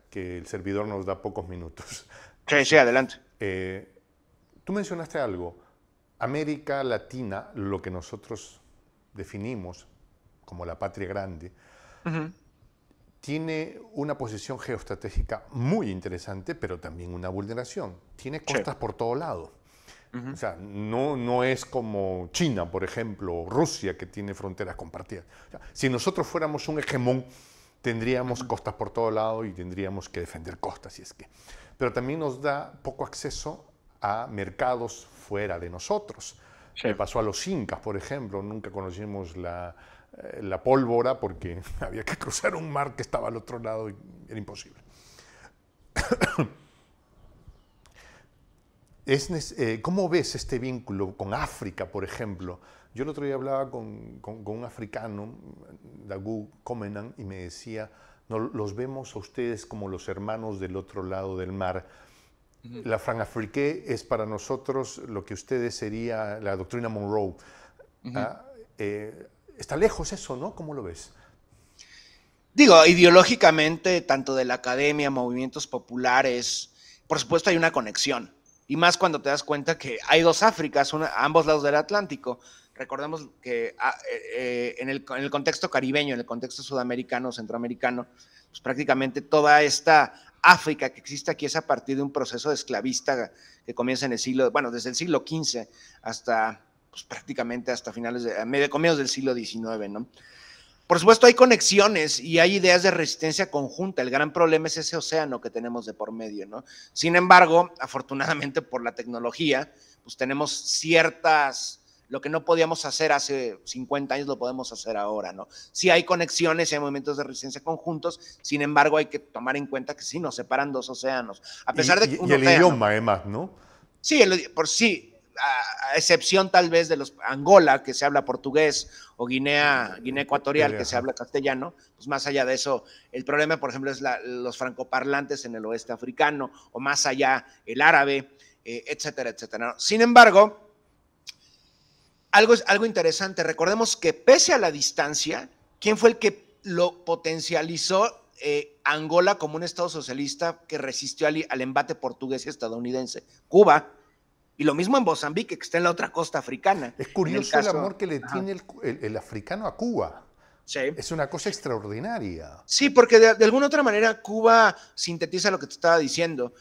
que el servidor nos da pocos minutos. Sí, sí, adelante. Eh, tú mencionaste algo. América Latina, lo que nosotros definimos como la patria grande, tiene una posición geoestratégica muy interesante, pero también una vulneración. Tiene costas por todo lado. O sea, no, no es como China, por ejemplo, o Rusia, que tiene fronteras compartidas. si nosotros fuéramos un hegemón, tendríamos costas por todo lado y tendríamos que defender costas, si es que. Pero también nos da poco acceso a mercados fuera de nosotros. Se pasó a los incas, por ejemplo, nunca conocimos la, eh, la, pólvora porque había que cruzar un mar que estaba al otro lado y era imposible. Eh, ¿Cómo ves este vínculo con África, por ejemplo? Yo el otro día hablaba con, un africano, Dagu Comenan, y me decía, los vemos a ustedes como los hermanos del otro lado del mar. La La es para nosotros lo que ustedes sería la doctrina Monroe. Ah, eh, está lejos eso, ¿no? ¿Cómo lo ves? Digo, ideológicamente, tanto de la academia, movimientos populares, por supuesto hay una conexión y más cuando te das cuenta que hay dos Áfricas, a ambos lados del Atlántico. Recordemos que ah, eh, eh, en, el, contexto caribeño, en el contexto sudamericano, centroamericano, pues prácticamente toda esta África que existe aquí es a partir de un proceso esclavista que comienza en el siglo, bueno, desde el siglo XV hasta pues, prácticamente hasta finales de, medio del siglo XIX, ¿no? Por supuesto, hay conexiones y hay ideas de resistencia conjunta. El gran problema es ese océano que tenemos de por medio, ¿no? Sin embargo, afortunadamente por la tecnología, pues tenemos ciertas, lo que no podíamos hacer hace 50 años lo podemos hacer ahora, ¿no? Sí hay conexiones y hay movimientos de resistencia conjuntos, sin embargo hay que tomar en cuenta que sí nos separan dos océanos. A pesar y, de que... el idioma, además, ¿no? Sí, por sí, a, excepción tal vez de los Angola, que se habla portugués, o Guinea, Guinea Ecuatorial, que se habla castellano, pues más allá de eso, el problema, por ejemplo, es los francoparlantes en el oeste africano, o más allá el árabe, eh, etcétera, etcétera. Sin embargo, algo, algo interesante, recordemos que pese a la distancia, ¿quién fue el que lo potencializó eh, Angola como un Estado socialista que resistió al, al embate portugués y estadounidense? Cuba y lo mismo en Mozambique, que está en la otra costa africana. Es curioso el, amor que le tiene el, africano a Cuba. Sí. Es una cosa extraordinaria. Sí, porque de, alguna alguna otra manera Cuba sintetiza lo que te estaba diciendo.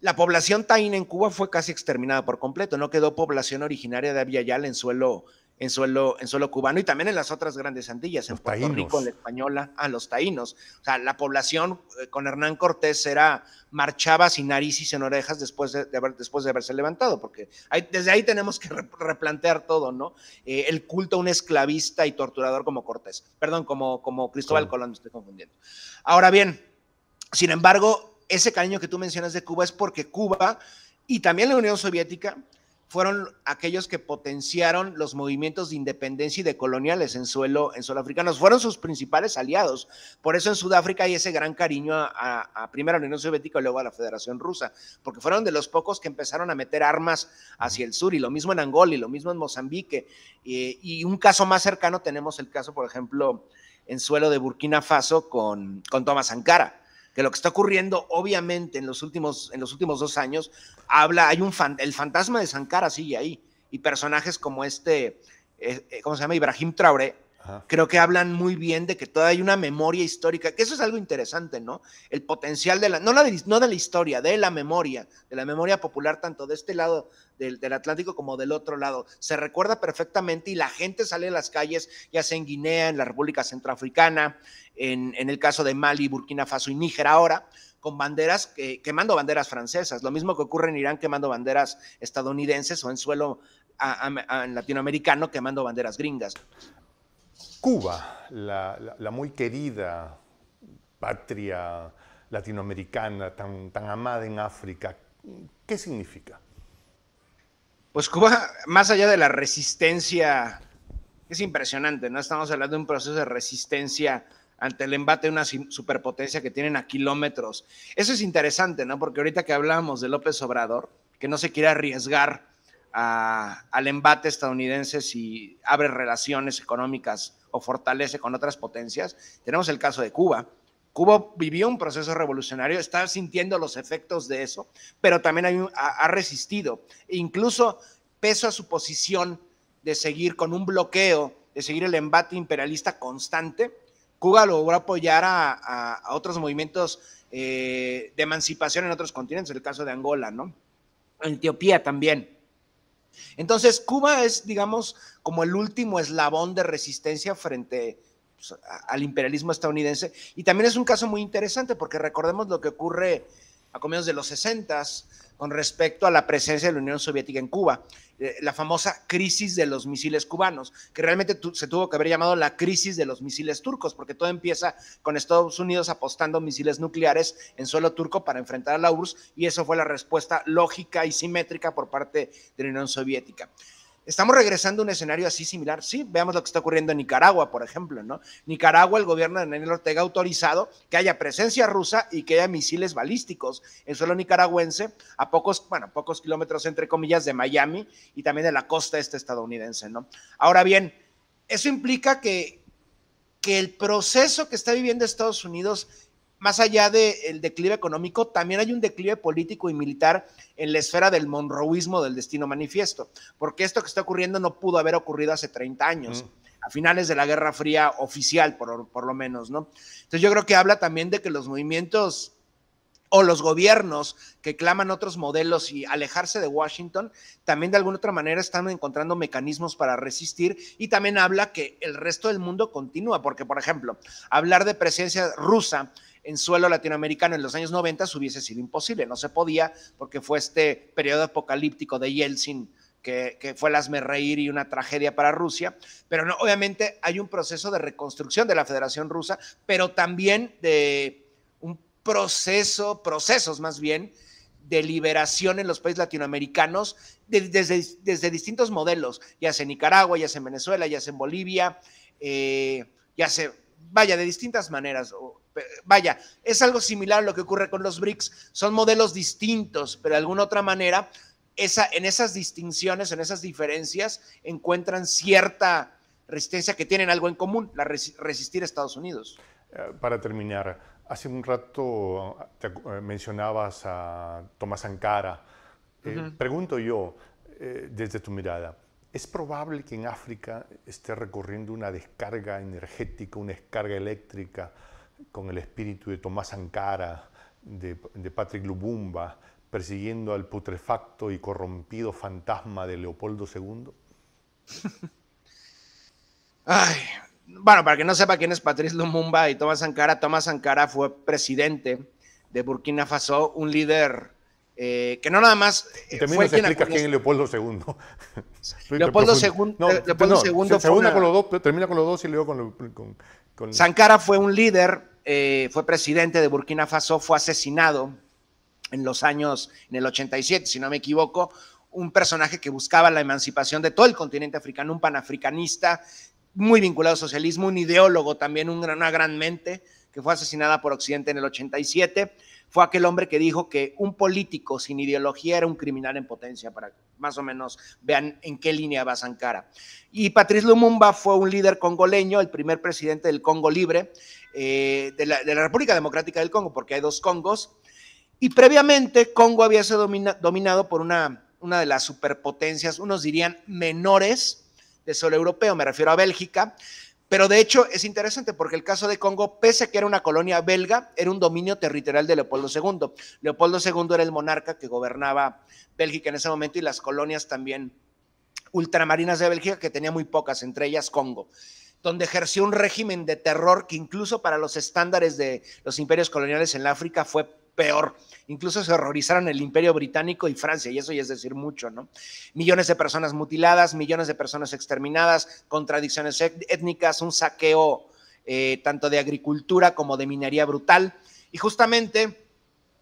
La población taína en Cuba fue casi exterminada por completo, no quedó población originaria de Avial en suelo en suelo, en suelo cubano y también en las otras grandes andillas, en Puerto Rico, en la Española, a ah, los taínos. O sea, la población eh, con Hernán Cortés era marchaba sin nariz y sin orejas después de, haber, después de haberse levantado, porque desde ahí tenemos que replantear todo, ¿no? Eh, el culto a un esclavista y torturador como Cortés, perdón, como, como Cristóbal Colón, me estoy confundiendo. Ahora bien, sin embargo, ese cariño que tú mencionas de Cuba es porque Cuba y también la Unión Soviética fueron aquellos que potenciaron los movimientos de independencia y de coloniales en suelo, en suelo africano. Fueron sus principales aliados. Por eso en Sudáfrica hay ese gran cariño a, primero a la Unión Soviética y luego a la Federación Rusa, porque fueron de los pocos que empezaron a meter armas hacia el sur, y lo mismo en Angola, y lo mismo en Mozambique. Eh, y un caso más cercano tenemos el caso, por ejemplo, en suelo de Burkina Faso con, con Thomas Sankara que lo que está ocurriendo, obviamente, en los últimos, en los últimos dos años, habla, hay un el fantasma de Sankara sigue ahí, y personajes como este, eh, eh, ¿cómo se llama? Ibrahim Traoré, creo que hablan muy bien de que todavía hay una memoria histórica, que eso es algo interesante, ¿no? El potencial de la, no, la, no de la historia, de la memoria, de la memoria popular, tanto de este lado del, del, Atlántico como del otro lado. Se recuerda perfectamente y la gente sale a las calles, ya sea en Guinea, en la República Centroafricana, en, el caso de Mali, Burkina Faso y Níger ahora, con banderas, quemando banderas francesas, lo mismo que ocurre en Irán quemando banderas estadounidenses o en suelo latinoamericano quemando banderas gringas. Cuba, la, muy querida patria latinoamericana, tan, amada en África, ¿qué significa? Pues Cuba, más allá de la resistencia, es impresionante, ¿no? Estamos hablando de un proceso de resistencia ante el embate de una superpotencia que tienen a kilómetros. Eso es interesante, ¿no? Porque ahorita que hablamos de López Obrador, que no se quiere arriesgar al embate estadounidense si abre relaciones económicas o fortalece con otras potencias. Tenemos el caso de Cuba. Cuba vivió un proceso revolucionario, está sintiendo los efectos de eso, pero también ha, resistido. incluso peso a su posición de seguir con un bloqueo, de seguir el embate imperialista constante, Cuba logró apoyar a, otros movimientos eh, de emancipación en otros continentes, el caso de Angola, ¿no? Etiopía también. Entonces, Cuba es, digamos, como el último eslabón de resistencia frente pues, al imperialismo estadounidense. Y también es un caso muy interesante porque recordemos lo que ocurre a comienzos de los 60 con respecto a la presencia de la Unión Soviética en Cuba, eh, la famosa crisis de los misiles cubanos, que realmente se tuvo que haber llamado la crisis de los misiles turcos, porque todo empieza con Estados Unidos apostando misiles nucleares en suelo turco para enfrentar a la URSS y eso fue la respuesta lógica y simétrica por parte de la Unión Soviética. Estamos regresando a un escenario así similar. Sí, veamos lo que está ocurriendo en Nicaragua, por ejemplo, ¿no? Nicaragua, el gobierno de Daniel Ortega ha autorizado que haya presencia rusa y que haya misiles balísticos en suelo nicaragüense, a pocos, bueno, pocos kilómetros, entre comillas, de Miami y también de la costa este estadounidense, ¿no? Ahora bien, eso implica que, que el proceso que está viviendo Estados Unidos más allá del declive económico, también hay un declive político y militar en la esfera del monroísmo del destino manifiesto, porque esto que está ocurriendo no pudo haber ocurrido hace 30 años. a finales de la Guerra Fría oficial, por, por, lo menos, ¿no? Entonces yo creo que habla también de que los movimientos o los gobiernos que claman otros modelos y alejarse de Washington, también de alguna otra manera están encontrando mecanismos para resistir y también habla que el resto del mundo continúa, porque por ejemplo, hablar de presencia rusa en suelo latinoamericano en los años 90 hubiese sido imposible, no se podía porque fue este periodo apocalíptico de Yeltsin que, que, fue el asme y una tragedia para Rusia, pero no, obviamente hay un proceso de reconstrucción de la Federación Rusa, pero también de un proceso, procesos más bien, de liberación en los países latinoamericanos desde, desde, distintos modelos, ya sea en Nicaragua, ya sea en Venezuela, ya sea en Bolivia, eh, ya sea, vaya, de distintas maneras. Vaya, es algo similar a lo que ocurre con los BRICS. Son modelos distintos, pero de alguna otra manera, esa, en esas distinciones, en esas diferencias, encuentran cierta resistencia que tienen algo en común, la resistir a Estados Unidos. Eh, para terminar, hace un rato te eh, mencionabas a Tomás Ankara. Eh, pregunto yo, desde tu mirada, ¿es probable que en África esté recorriendo una descarga energética, una descarga eléctrica? con el espíritu de Tomás Ankara, de, Patrick Lubumba, persiguiendo al putrefacto y corrompido fantasma de Leopoldo II? Ay, bueno, para que no sepa quién es Patrice Lumumba y Tomás Sankara, Tomás Sankara fue presidente de Burkina Faso, un líder eh, que no nada más. Eh, quién es Leopoldo II. Leopoldo II. Eh, con los dos, termina con los dos y luego con, Sankara fue un líder, eh, fue presidente de Burkina Faso, fue asesinado en los años, en el 87, si no me equivoco, un personaje que buscaba la emancipación de todo el continente africano, un panafricanista muy vinculado al socialismo, un ideólogo también, una gran mente, que fue asesinada por Occidente en el 87, fue aquel hombre que dijo que un político sin ideología era un criminal en potencia, para que más o menos vean en qué línea va Sankara. Y Patrice Lumumba fue un líder congoleño, el primer presidente del Congo Libre, eh, de, la, República Democrática del Congo, porque hay dos Congos. Y previamente Congo había sido dominado por una, una de las superpotencias, unos dirían menores de solo europeo, me refiero a Bélgica, pero de hecho es interesante porque el caso de Congo, pese a que era una colonia belga, era un dominio territorial de Leopoldo II. Leopoldo II era el monarca que gobernaba Bélgica en ese momento y las colonias también ultramarinas de Bélgica, que tenía muy pocas, entre ellas Congo, donde ejerció un régimen de terror que incluso para los estándares de los imperios coloniales en África fue peor. Incluso se horrorizaron el imperio británico y Francia, y eso ya es decir mucho, ¿no? Millones de personas mutiladas, millones de personas exterminadas, contradicciones étnicas, un saqueo eh, tanto de agricultura como de minería brutal. Y justamente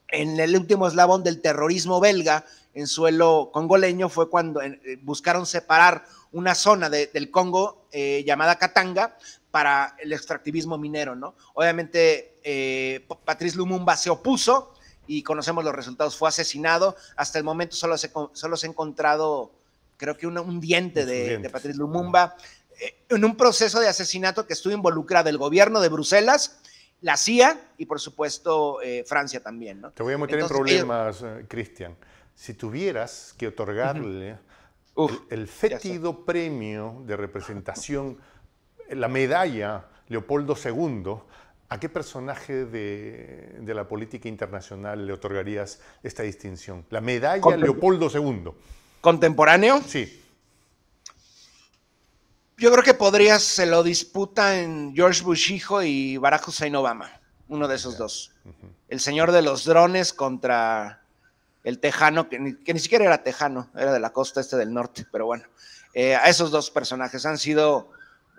en el último eslabón del terrorismo belga en suelo congoleño fue cuando eh, buscaron separar una zona del Congo eh, llamada Katanga para el extractivismo minero, ¿no? Obviamente, eh, Patrice Lumumba se opuso y conocemos los resultados, fue asesinado. Hasta el momento solo se, solo se ha encontrado, creo que un, diente de, de, Patrice Lumumba, eh, en un proceso de asesinato que estuvo involucrado el gobierno de Bruselas, la CIA y por supuesto eh, Francia también. ¿no? Te voy a meter en problemas, Cristian. Si tuvieras que otorgarle el, fétido premio de representación, la medalla Leopoldo II, ¿a qué personaje de, la política internacional le otorgarías esta distinción? La medalla Leopoldo II. ¿Contemporáneo? Sí. Yo creo que podrías, se lo en George Bush y Barack Hussein Obama, uno de esos dos. El señor de los drones contra el tejano, que ni, siquiera era tejano, era de la costa este del norte, pero bueno, eh, a esos dos personajes han sido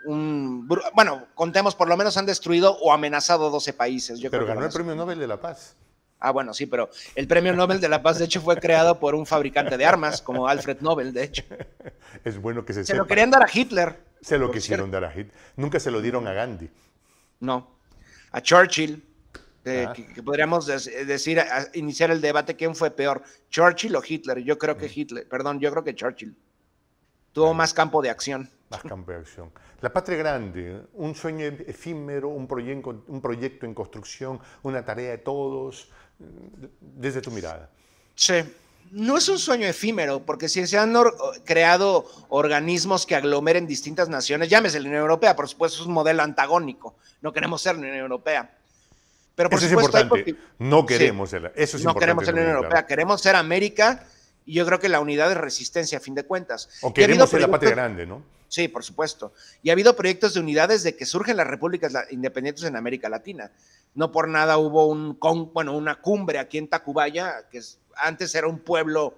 un... Bueno, contemos, por lo menos han destruido o amenazado 12 países. Yo pero creo ganó el premio Nobel de la Paz. Ah, bueno, sí, pero el premio Nobel de la Paz, de hecho, fue creado por un fabricante de armas, como Alfred Nobel, de hecho. Es bueno que se, se lo querían dar a Hitler. Se lo quisieron dar a Hitler. Nunca se lo dieron a Gandhi. No. A Churchill. Eh, ah. que, podríamos eh, decir, iniciar el debate, ¿quién fue peor, Churchill o Hitler? Yo creo que mm. Hitler, perdón, yo creo que Churchill. Tuvo más campo de acción. Más campo de acción. La patria grande, un sueño efímero, un, proyecto, un proyecto en construcción, una tarea de todos, desde tu mirada. Sí, no es un sueño efímero, porque si se han creado organismos que aglomeren distintas naciones, llámese la Unión Europea, por supuesto es un modelo antagónico, no queremos ser la Unión Europea pero por supuesto, es importante. No queremos, ser eso no queremos la Unión Europea, queremos ser América y yo creo que la unidad de resistencia, a fin de cuentas. O queremos ser la patria grande, ¿no? Sí, por supuesto. Y ha habido proyectos de unidades de que surgen las repúblicas independientes en América Latina. No por nada hubo un bueno, una cumbre aquí en Tacubaya, que antes era un pueblo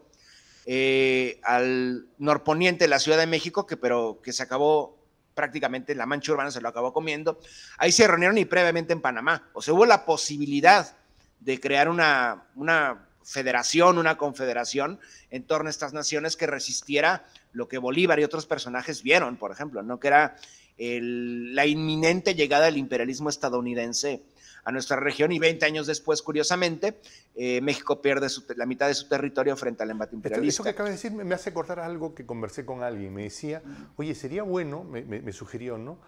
eh, al norponiente de la Ciudad de México, que, pero que se acabó prácticamente la mancha urbana se lo acabó comiendo. Ahí se reunieron y previamente en Panamá. O sea, hubo la posibilidad de crear una, una federación, una confederación en torno a estas naciones que resistiera lo que Bolívar y otros personajes vieron, por ejemplo, ¿no? Que era la inminente llegada del imperialismo estadounidense a nuestra región y 20 años después, curiosamente, eh, México pierde la mitad de su territorio frente al embate imperialista. Eso que acabas de decir me hace acordar algo que conversé con alguien. Me decía, oye, sería bueno, me, me, sugirió, ¿no?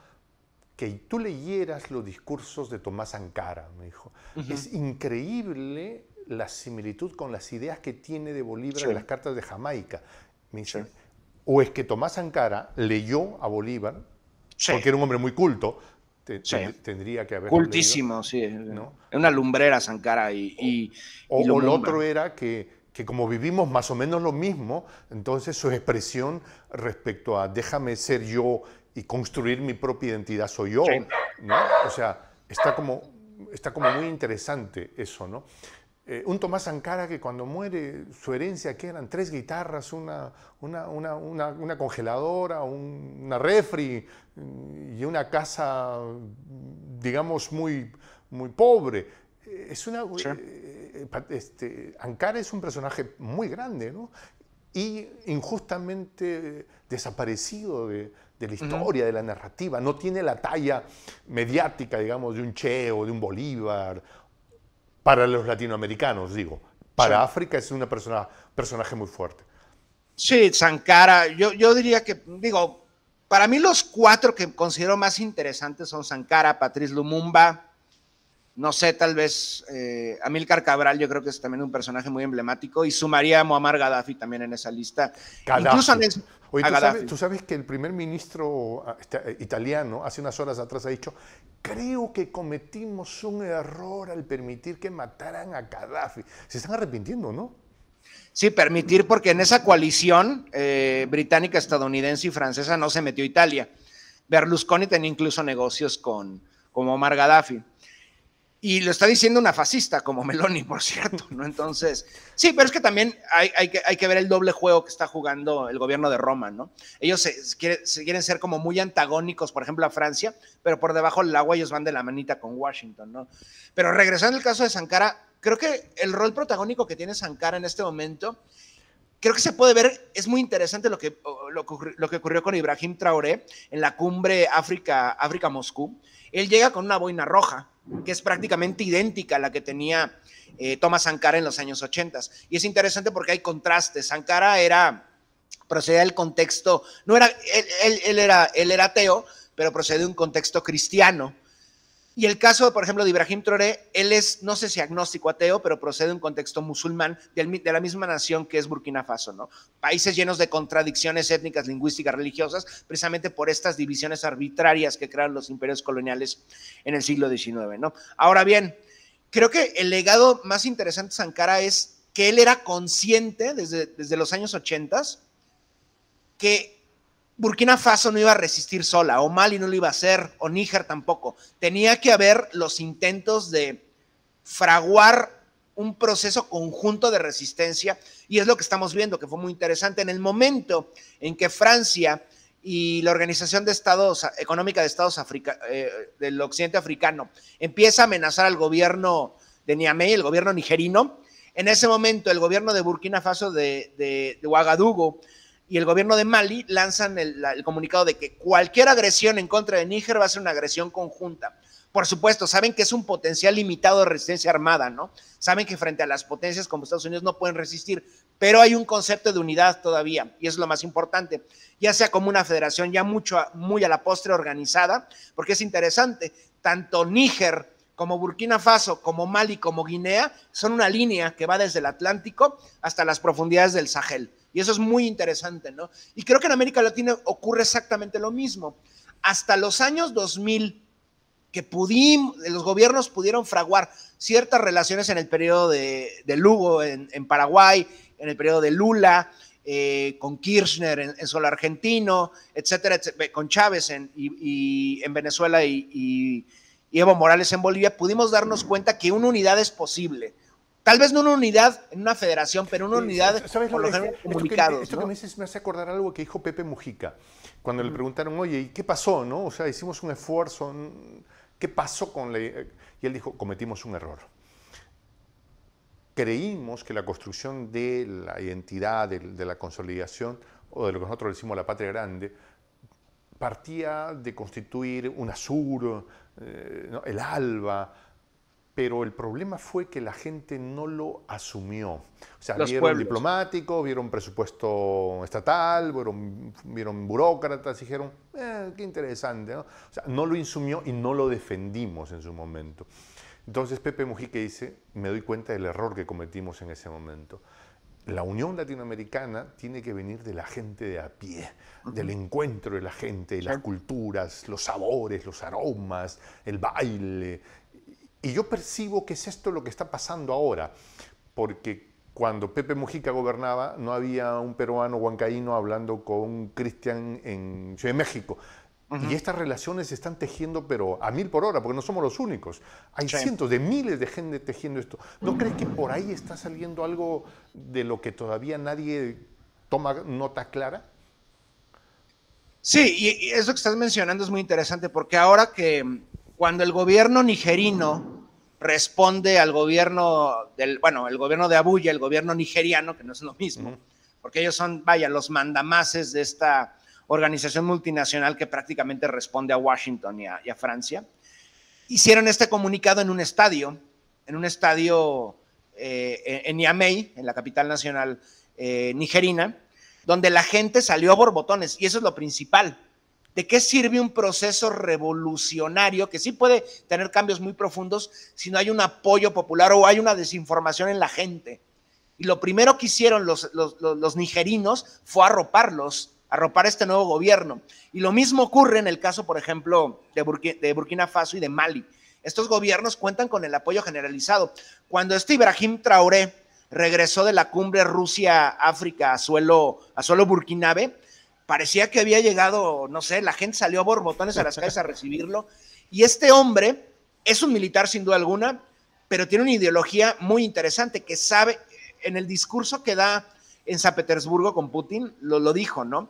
que tú leyeras los discursos de Tomás Ancara. me dijo. Es increíble la similitud con las ideas que tiene de Bolívar en las cartas de Jamaica. Me dice, o es que Tomás Ancara leyó a Bolívar, porque era un hombre muy culto, sí. tendría que haber. Cultísimo, sí. Una lumbrera Sankara y. o, lo otro era que, que, como vivimos más o menos lo mismo, entonces su expresión respecto a déjame ser yo y construir mi propia identidad soy yo, O sea, está como, está como muy interesante eso, ¿no? Eh, un Tomás Ancara que cuando muere su herencia que eran tres guitarras, una, una, congeladora, una refri y una casa, digamos, muy, muy pobre. Eh, es una, eh, este, Ankara es un personaje muy grande y injustamente desaparecido de, la historia, de la narrativa. No tiene la talla mediática, digamos, de un Che o de un Bolívar para los latinoamericanos, digo. Para África es un persona, personaje muy fuerte. Sí, Sankara, yo, yo diría que, digo, para mí los cuatro que considero más interesantes son Sankara, Patrice Lumumba, no sé, tal vez Amilcar eh, Amílcar Cabral, yo creo que es también un personaje muy emblemático, y sumaría a Muammar Gaddafi también en esa lista. Incluso en Oye, ¿tú sabes, que el primer ministro ah, este, eh, italiano hace unas horas atrás ha dicho, creo que cometimos un error al permitir que mataran a Gaddafi. Se están arrepintiendo, ¿no? Sí, permitir porque en esa coalición eh, británica, estadounidense y francesa no se metió Italia. Berlusconi tenía incluso negocios con, con Gaddafi. Y lo está diciendo una fascista como Meloni, por cierto, ¿no? Entonces, sí, pero es que también hay, que, hay que, ver el doble juego que está jugando el gobierno de Roma, ¿no? Ellos quieren, ser como muy antagónicos, por ejemplo, a Francia, pero por debajo del agua ellos van de la manita con Washington, ¿no? Pero regresando al caso de Sankara, creo que el rol protagónico que tiene Sankara en este momento creo que se puede ver, es muy interesante lo que, lo, que ocurrió con Ibrahim Traoré en la cumbre África-Moscú. Él llega con una boina roja, que es prácticamente idéntica a la que tenía eh, Thomas Sankara en los años 80. Y es interesante porque hay contrastes. Sankara era, procedía del contexto, no era, él, él, era, él era ateo, pero procede de un contexto cristiano y el caso, por ejemplo, de Ibrahim Traoré, él es, no sé si agnóstico ateo, pero procede de un contexto musulmán de la misma nación que es Burkina Faso, ¿no? Países llenos de contradicciones étnicas, lingüísticas, religiosas, precisamente por estas divisiones arbitrarias que crearon los imperios coloniales en el siglo XIX, ¿no? Ahora bien, creo que el legado más interesante de Sankara es que él era consciente desde, desde los años 80 que Burkina Faso no iba a resistir sola, o Mali no lo iba a hacer, o Níger tampoco. Tenía que haber los intentos de fraguar un proceso conjunto de resistencia, y es lo que estamos viendo, que fue muy interesante. En el momento en que Francia y la Organización de Estados, Económica de Estados eh, del Occidente Africano empieza a amenazar al gobierno de Niamey, el gobierno nigerino, en ese momento el gobierno de Burkina Faso de, de Ouagadougou y el gobierno de Mali lanzan el, comunicado de que cualquier agresión en contra de Níger va a ser una agresión conjunta. Por supuesto, saben que es un potencial limitado de resistencia armada, ¿no? Saben que frente a las potencias como Estados Unidos no pueden resistir, pero hay un concepto de unidad todavía, y es lo más importante, ya sea como una federación ya mucho, muy a la postre organizada, porque es interesante, tanto Níger como Burkina Faso, como Mali, como Guinea, son una línea que va desde el Atlántico hasta las profundidades del Sahel. Y eso es muy interesante, ¿no? Y creo que en América Latina ocurre exactamente lo mismo. Hasta los años 2000, que pudimos, los gobiernos pudieron fraguar ciertas relaciones en el periodo de, Lugo, en, Paraguay, en el periodo de Lula, eh, con Kirchner en, solo argentino, etcétera, etcétera, eh, con Chávez en, y, en Venezuela y Evo Morales en Bolivia, pudimos darnos cuenta que una unidad es posible Tal vez no una unidad en una federación, pero una unidad por esto me hace acordar algo que dijo Pepe Mujica, cuando le preguntaron, oye, ¿y qué pasó? ¿no? O sea, hicimos un esfuerzo, ¿qué pasó con la...? Y él dijo, cometimos un error. Creímos que la construcción de la identidad, de, la consolidación, o de lo que nosotros decimos la patria grande, partía de constituir un Azur, eh, el ALBA, pero el problema fue que la gente no lo asumió. O sea, vieron diplomático, vieron presupuesto estatal, vieron, vieron burócratas, dijeron, eh, qué interesante. ¿no? O sea, no lo insumió y no lo defendimos en su momento. Entonces Pepe Mujica dice, me doy cuenta del error que cometimos en ese momento. La unión latinoamericana tiene que venir de la gente de a pie, del encuentro de la gente, de las culturas, los sabores, los aromas, el baile, y yo percibo que es esto lo que está pasando ahora, porque cuando Pepe Mujica gobernaba no había un peruano huancaíno hablando con un Cristian en México. Y estas relaciones se están tejiendo, pero a mil por hora, porque no somos los únicos. Hay cientos de miles de gente tejiendo esto. ¿No crees que por ahí está saliendo algo de lo que todavía nadie toma nota clara? Sí, y eso que estás mencionando es muy interesante, porque ahora que cuando el gobierno nigerino responde al gobierno del, bueno, el gobierno de Abuya, el gobierno nigeriano, que no es lo mismo, porque ellos son, vaya, los mandamases de esta organización multinacional que prácticamente responde a Washington y a, Francia. Hicieron este comunicado en un estadio, en un estadio eh, en Niamey, en la capital nacional eh, nigerina, donde la gente salió a borbotones, y eso es lo principal. ¿De qué sirve un proceso revolucionario que sí puede tener cambios muy profundos si no hay un apoyo popular o hay una desinformación en la gente? Y lo primero que hicieron los, nigerinos fue arroparlos, arropar este nuevo gobierno. Y lo mismo ocurre en el caso, por ejemplo, de, Burkina Faso y de Mali. Estos gobiernos cuentan con el apoyo generalizado. Cuando este Ibrahim Traoré regresó de la cumbre Rusia-África a suelo, a suelo burkinabe, parecía que había llegado, no sé, la gente salió a borbotones a las calles a recibirlo. Y este hombre es un militar sin duda alguna, pero tiene una ideología muy interesante que sabe, en el discurso que da en San Petersburgo con Putin, lo, lo dijo, ¿no?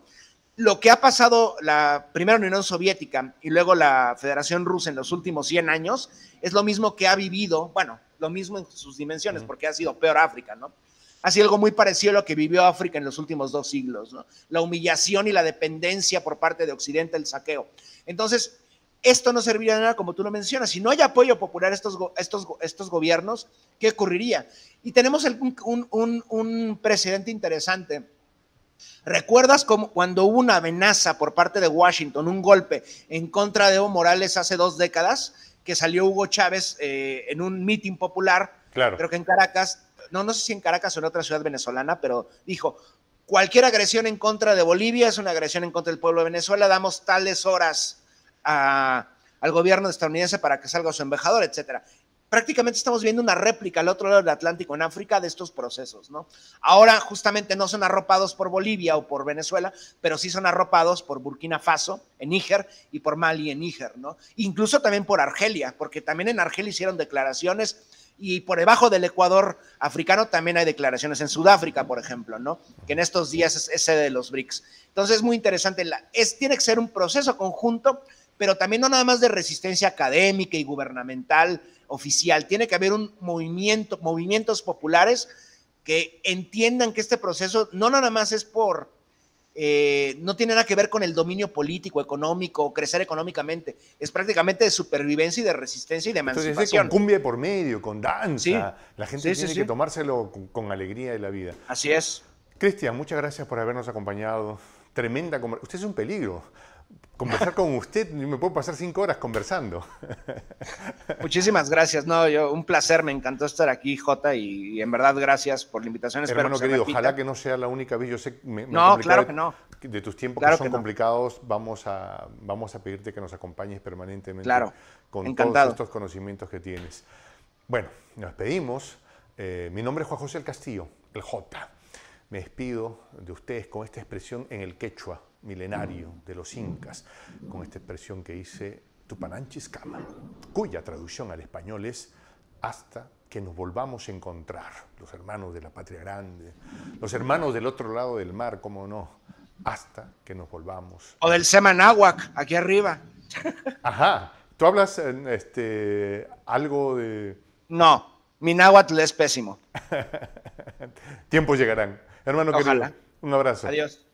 Lo que ha pasado la primera Unión Soviética y luego la Federación Rusa en los últimos 100 años es lo mismo que ha vivido, bueno, lo mismo en sus dimensiones, porque ha sido peor África, ¿no? Así algo muy parecido a lo que vivió África en los últimos dos siglos, la humillación y la dependencia por parte de Occidente, el saqueo. Entonces, esto no serviría de nada, como tú lo mencionas. Si no hay apoyo popular a estos, estos, estos gobiernos, ¿qué ocurriría? Y tenemos un, un, precedente interesante. ¿Recuerdas cómo, cuando hubo una amenaza por parte de Washington, un golpe en contra de Evo Morales hace dos décadas, que salió Hugo Chávez eh, en un mitin popular, claro. creo que en Caracas, no, no sé si en Caracas o en otra ciudad venezolana, pero dijo, cualquier agresión en contra de Bolivia es una agresión en contra del pueblo de Venezuela, damos tales horas al gobierno estadounidense para que salga su embajador, etc. Prácticamente estamos viendo una réplica al otro lado del Atlántico, en África, de estos procesos, ¿no? Ahora justamente no son arropados por Bolivia o por Venezuela, pero sí son arropados por Burkina Faso en Níger y por Mali en Níger, ¿no? Incluso también por Argelia, porque también en Argelia hicieron declaraciones y por debajo del Ecuador africano también hay declaraciones en Sudáfrica, por ejemplo, ¿no? Que en estos días es, sede de los BRICS. Entonces es muy interesante, tiene que ser un proceso conjunto, pero también no nada más de resistencia académica y gubernamental oficial, tiene que haber un movimiento, movimientos populares que entiendan que este proceso no nada más es por eh, no tiene nada que ver con el dominio político, económico, crecer económicamente. Es prácticamente de supervivencia y de resistencia y de emancipación. Entonces, con cumbia por medio, con danza. La gente tiene que tomárselo con, con, alegría de la vida. Así es. Cristian, muchas gracias por habernos acompañado. Tremenda conversación. Usted es un peligro conversar con usted, me puedo pasar cinco horas conversando. Muchísimas gracias, no, yo un placer, me encantó estar aquí, Jota, y, en verdad gracias por la invitación. Espero querido, ojalá que no sea la única vez, yo No, claro que no. De tus tiempos que son complicados, vamos a, vamos a pedirte que nos acompañes permanentemente claro. con todos estos conocimientos que tienes. Bueno, nos despedimos. Eh, mi nombre es Juan José del Castillo, el J. Me despido de ustedes con esta expresión en el quechua milenario de los incas, con esta expresión que dice Tupananchis-Cama, cuya traducción al español es hasta que nos volvamos a encontrar, los hermanos de la patria grande, los hermanos del otro lado del mar, cómo no, hasta que nos volvamos. O del Semanáhuac, aquí arriba. Ajá, ¿tú hablas este, algo de...? No, mi náhuatl es pésimo. Tiempos llegarán. Hermano querido, un abrazo. Adiós.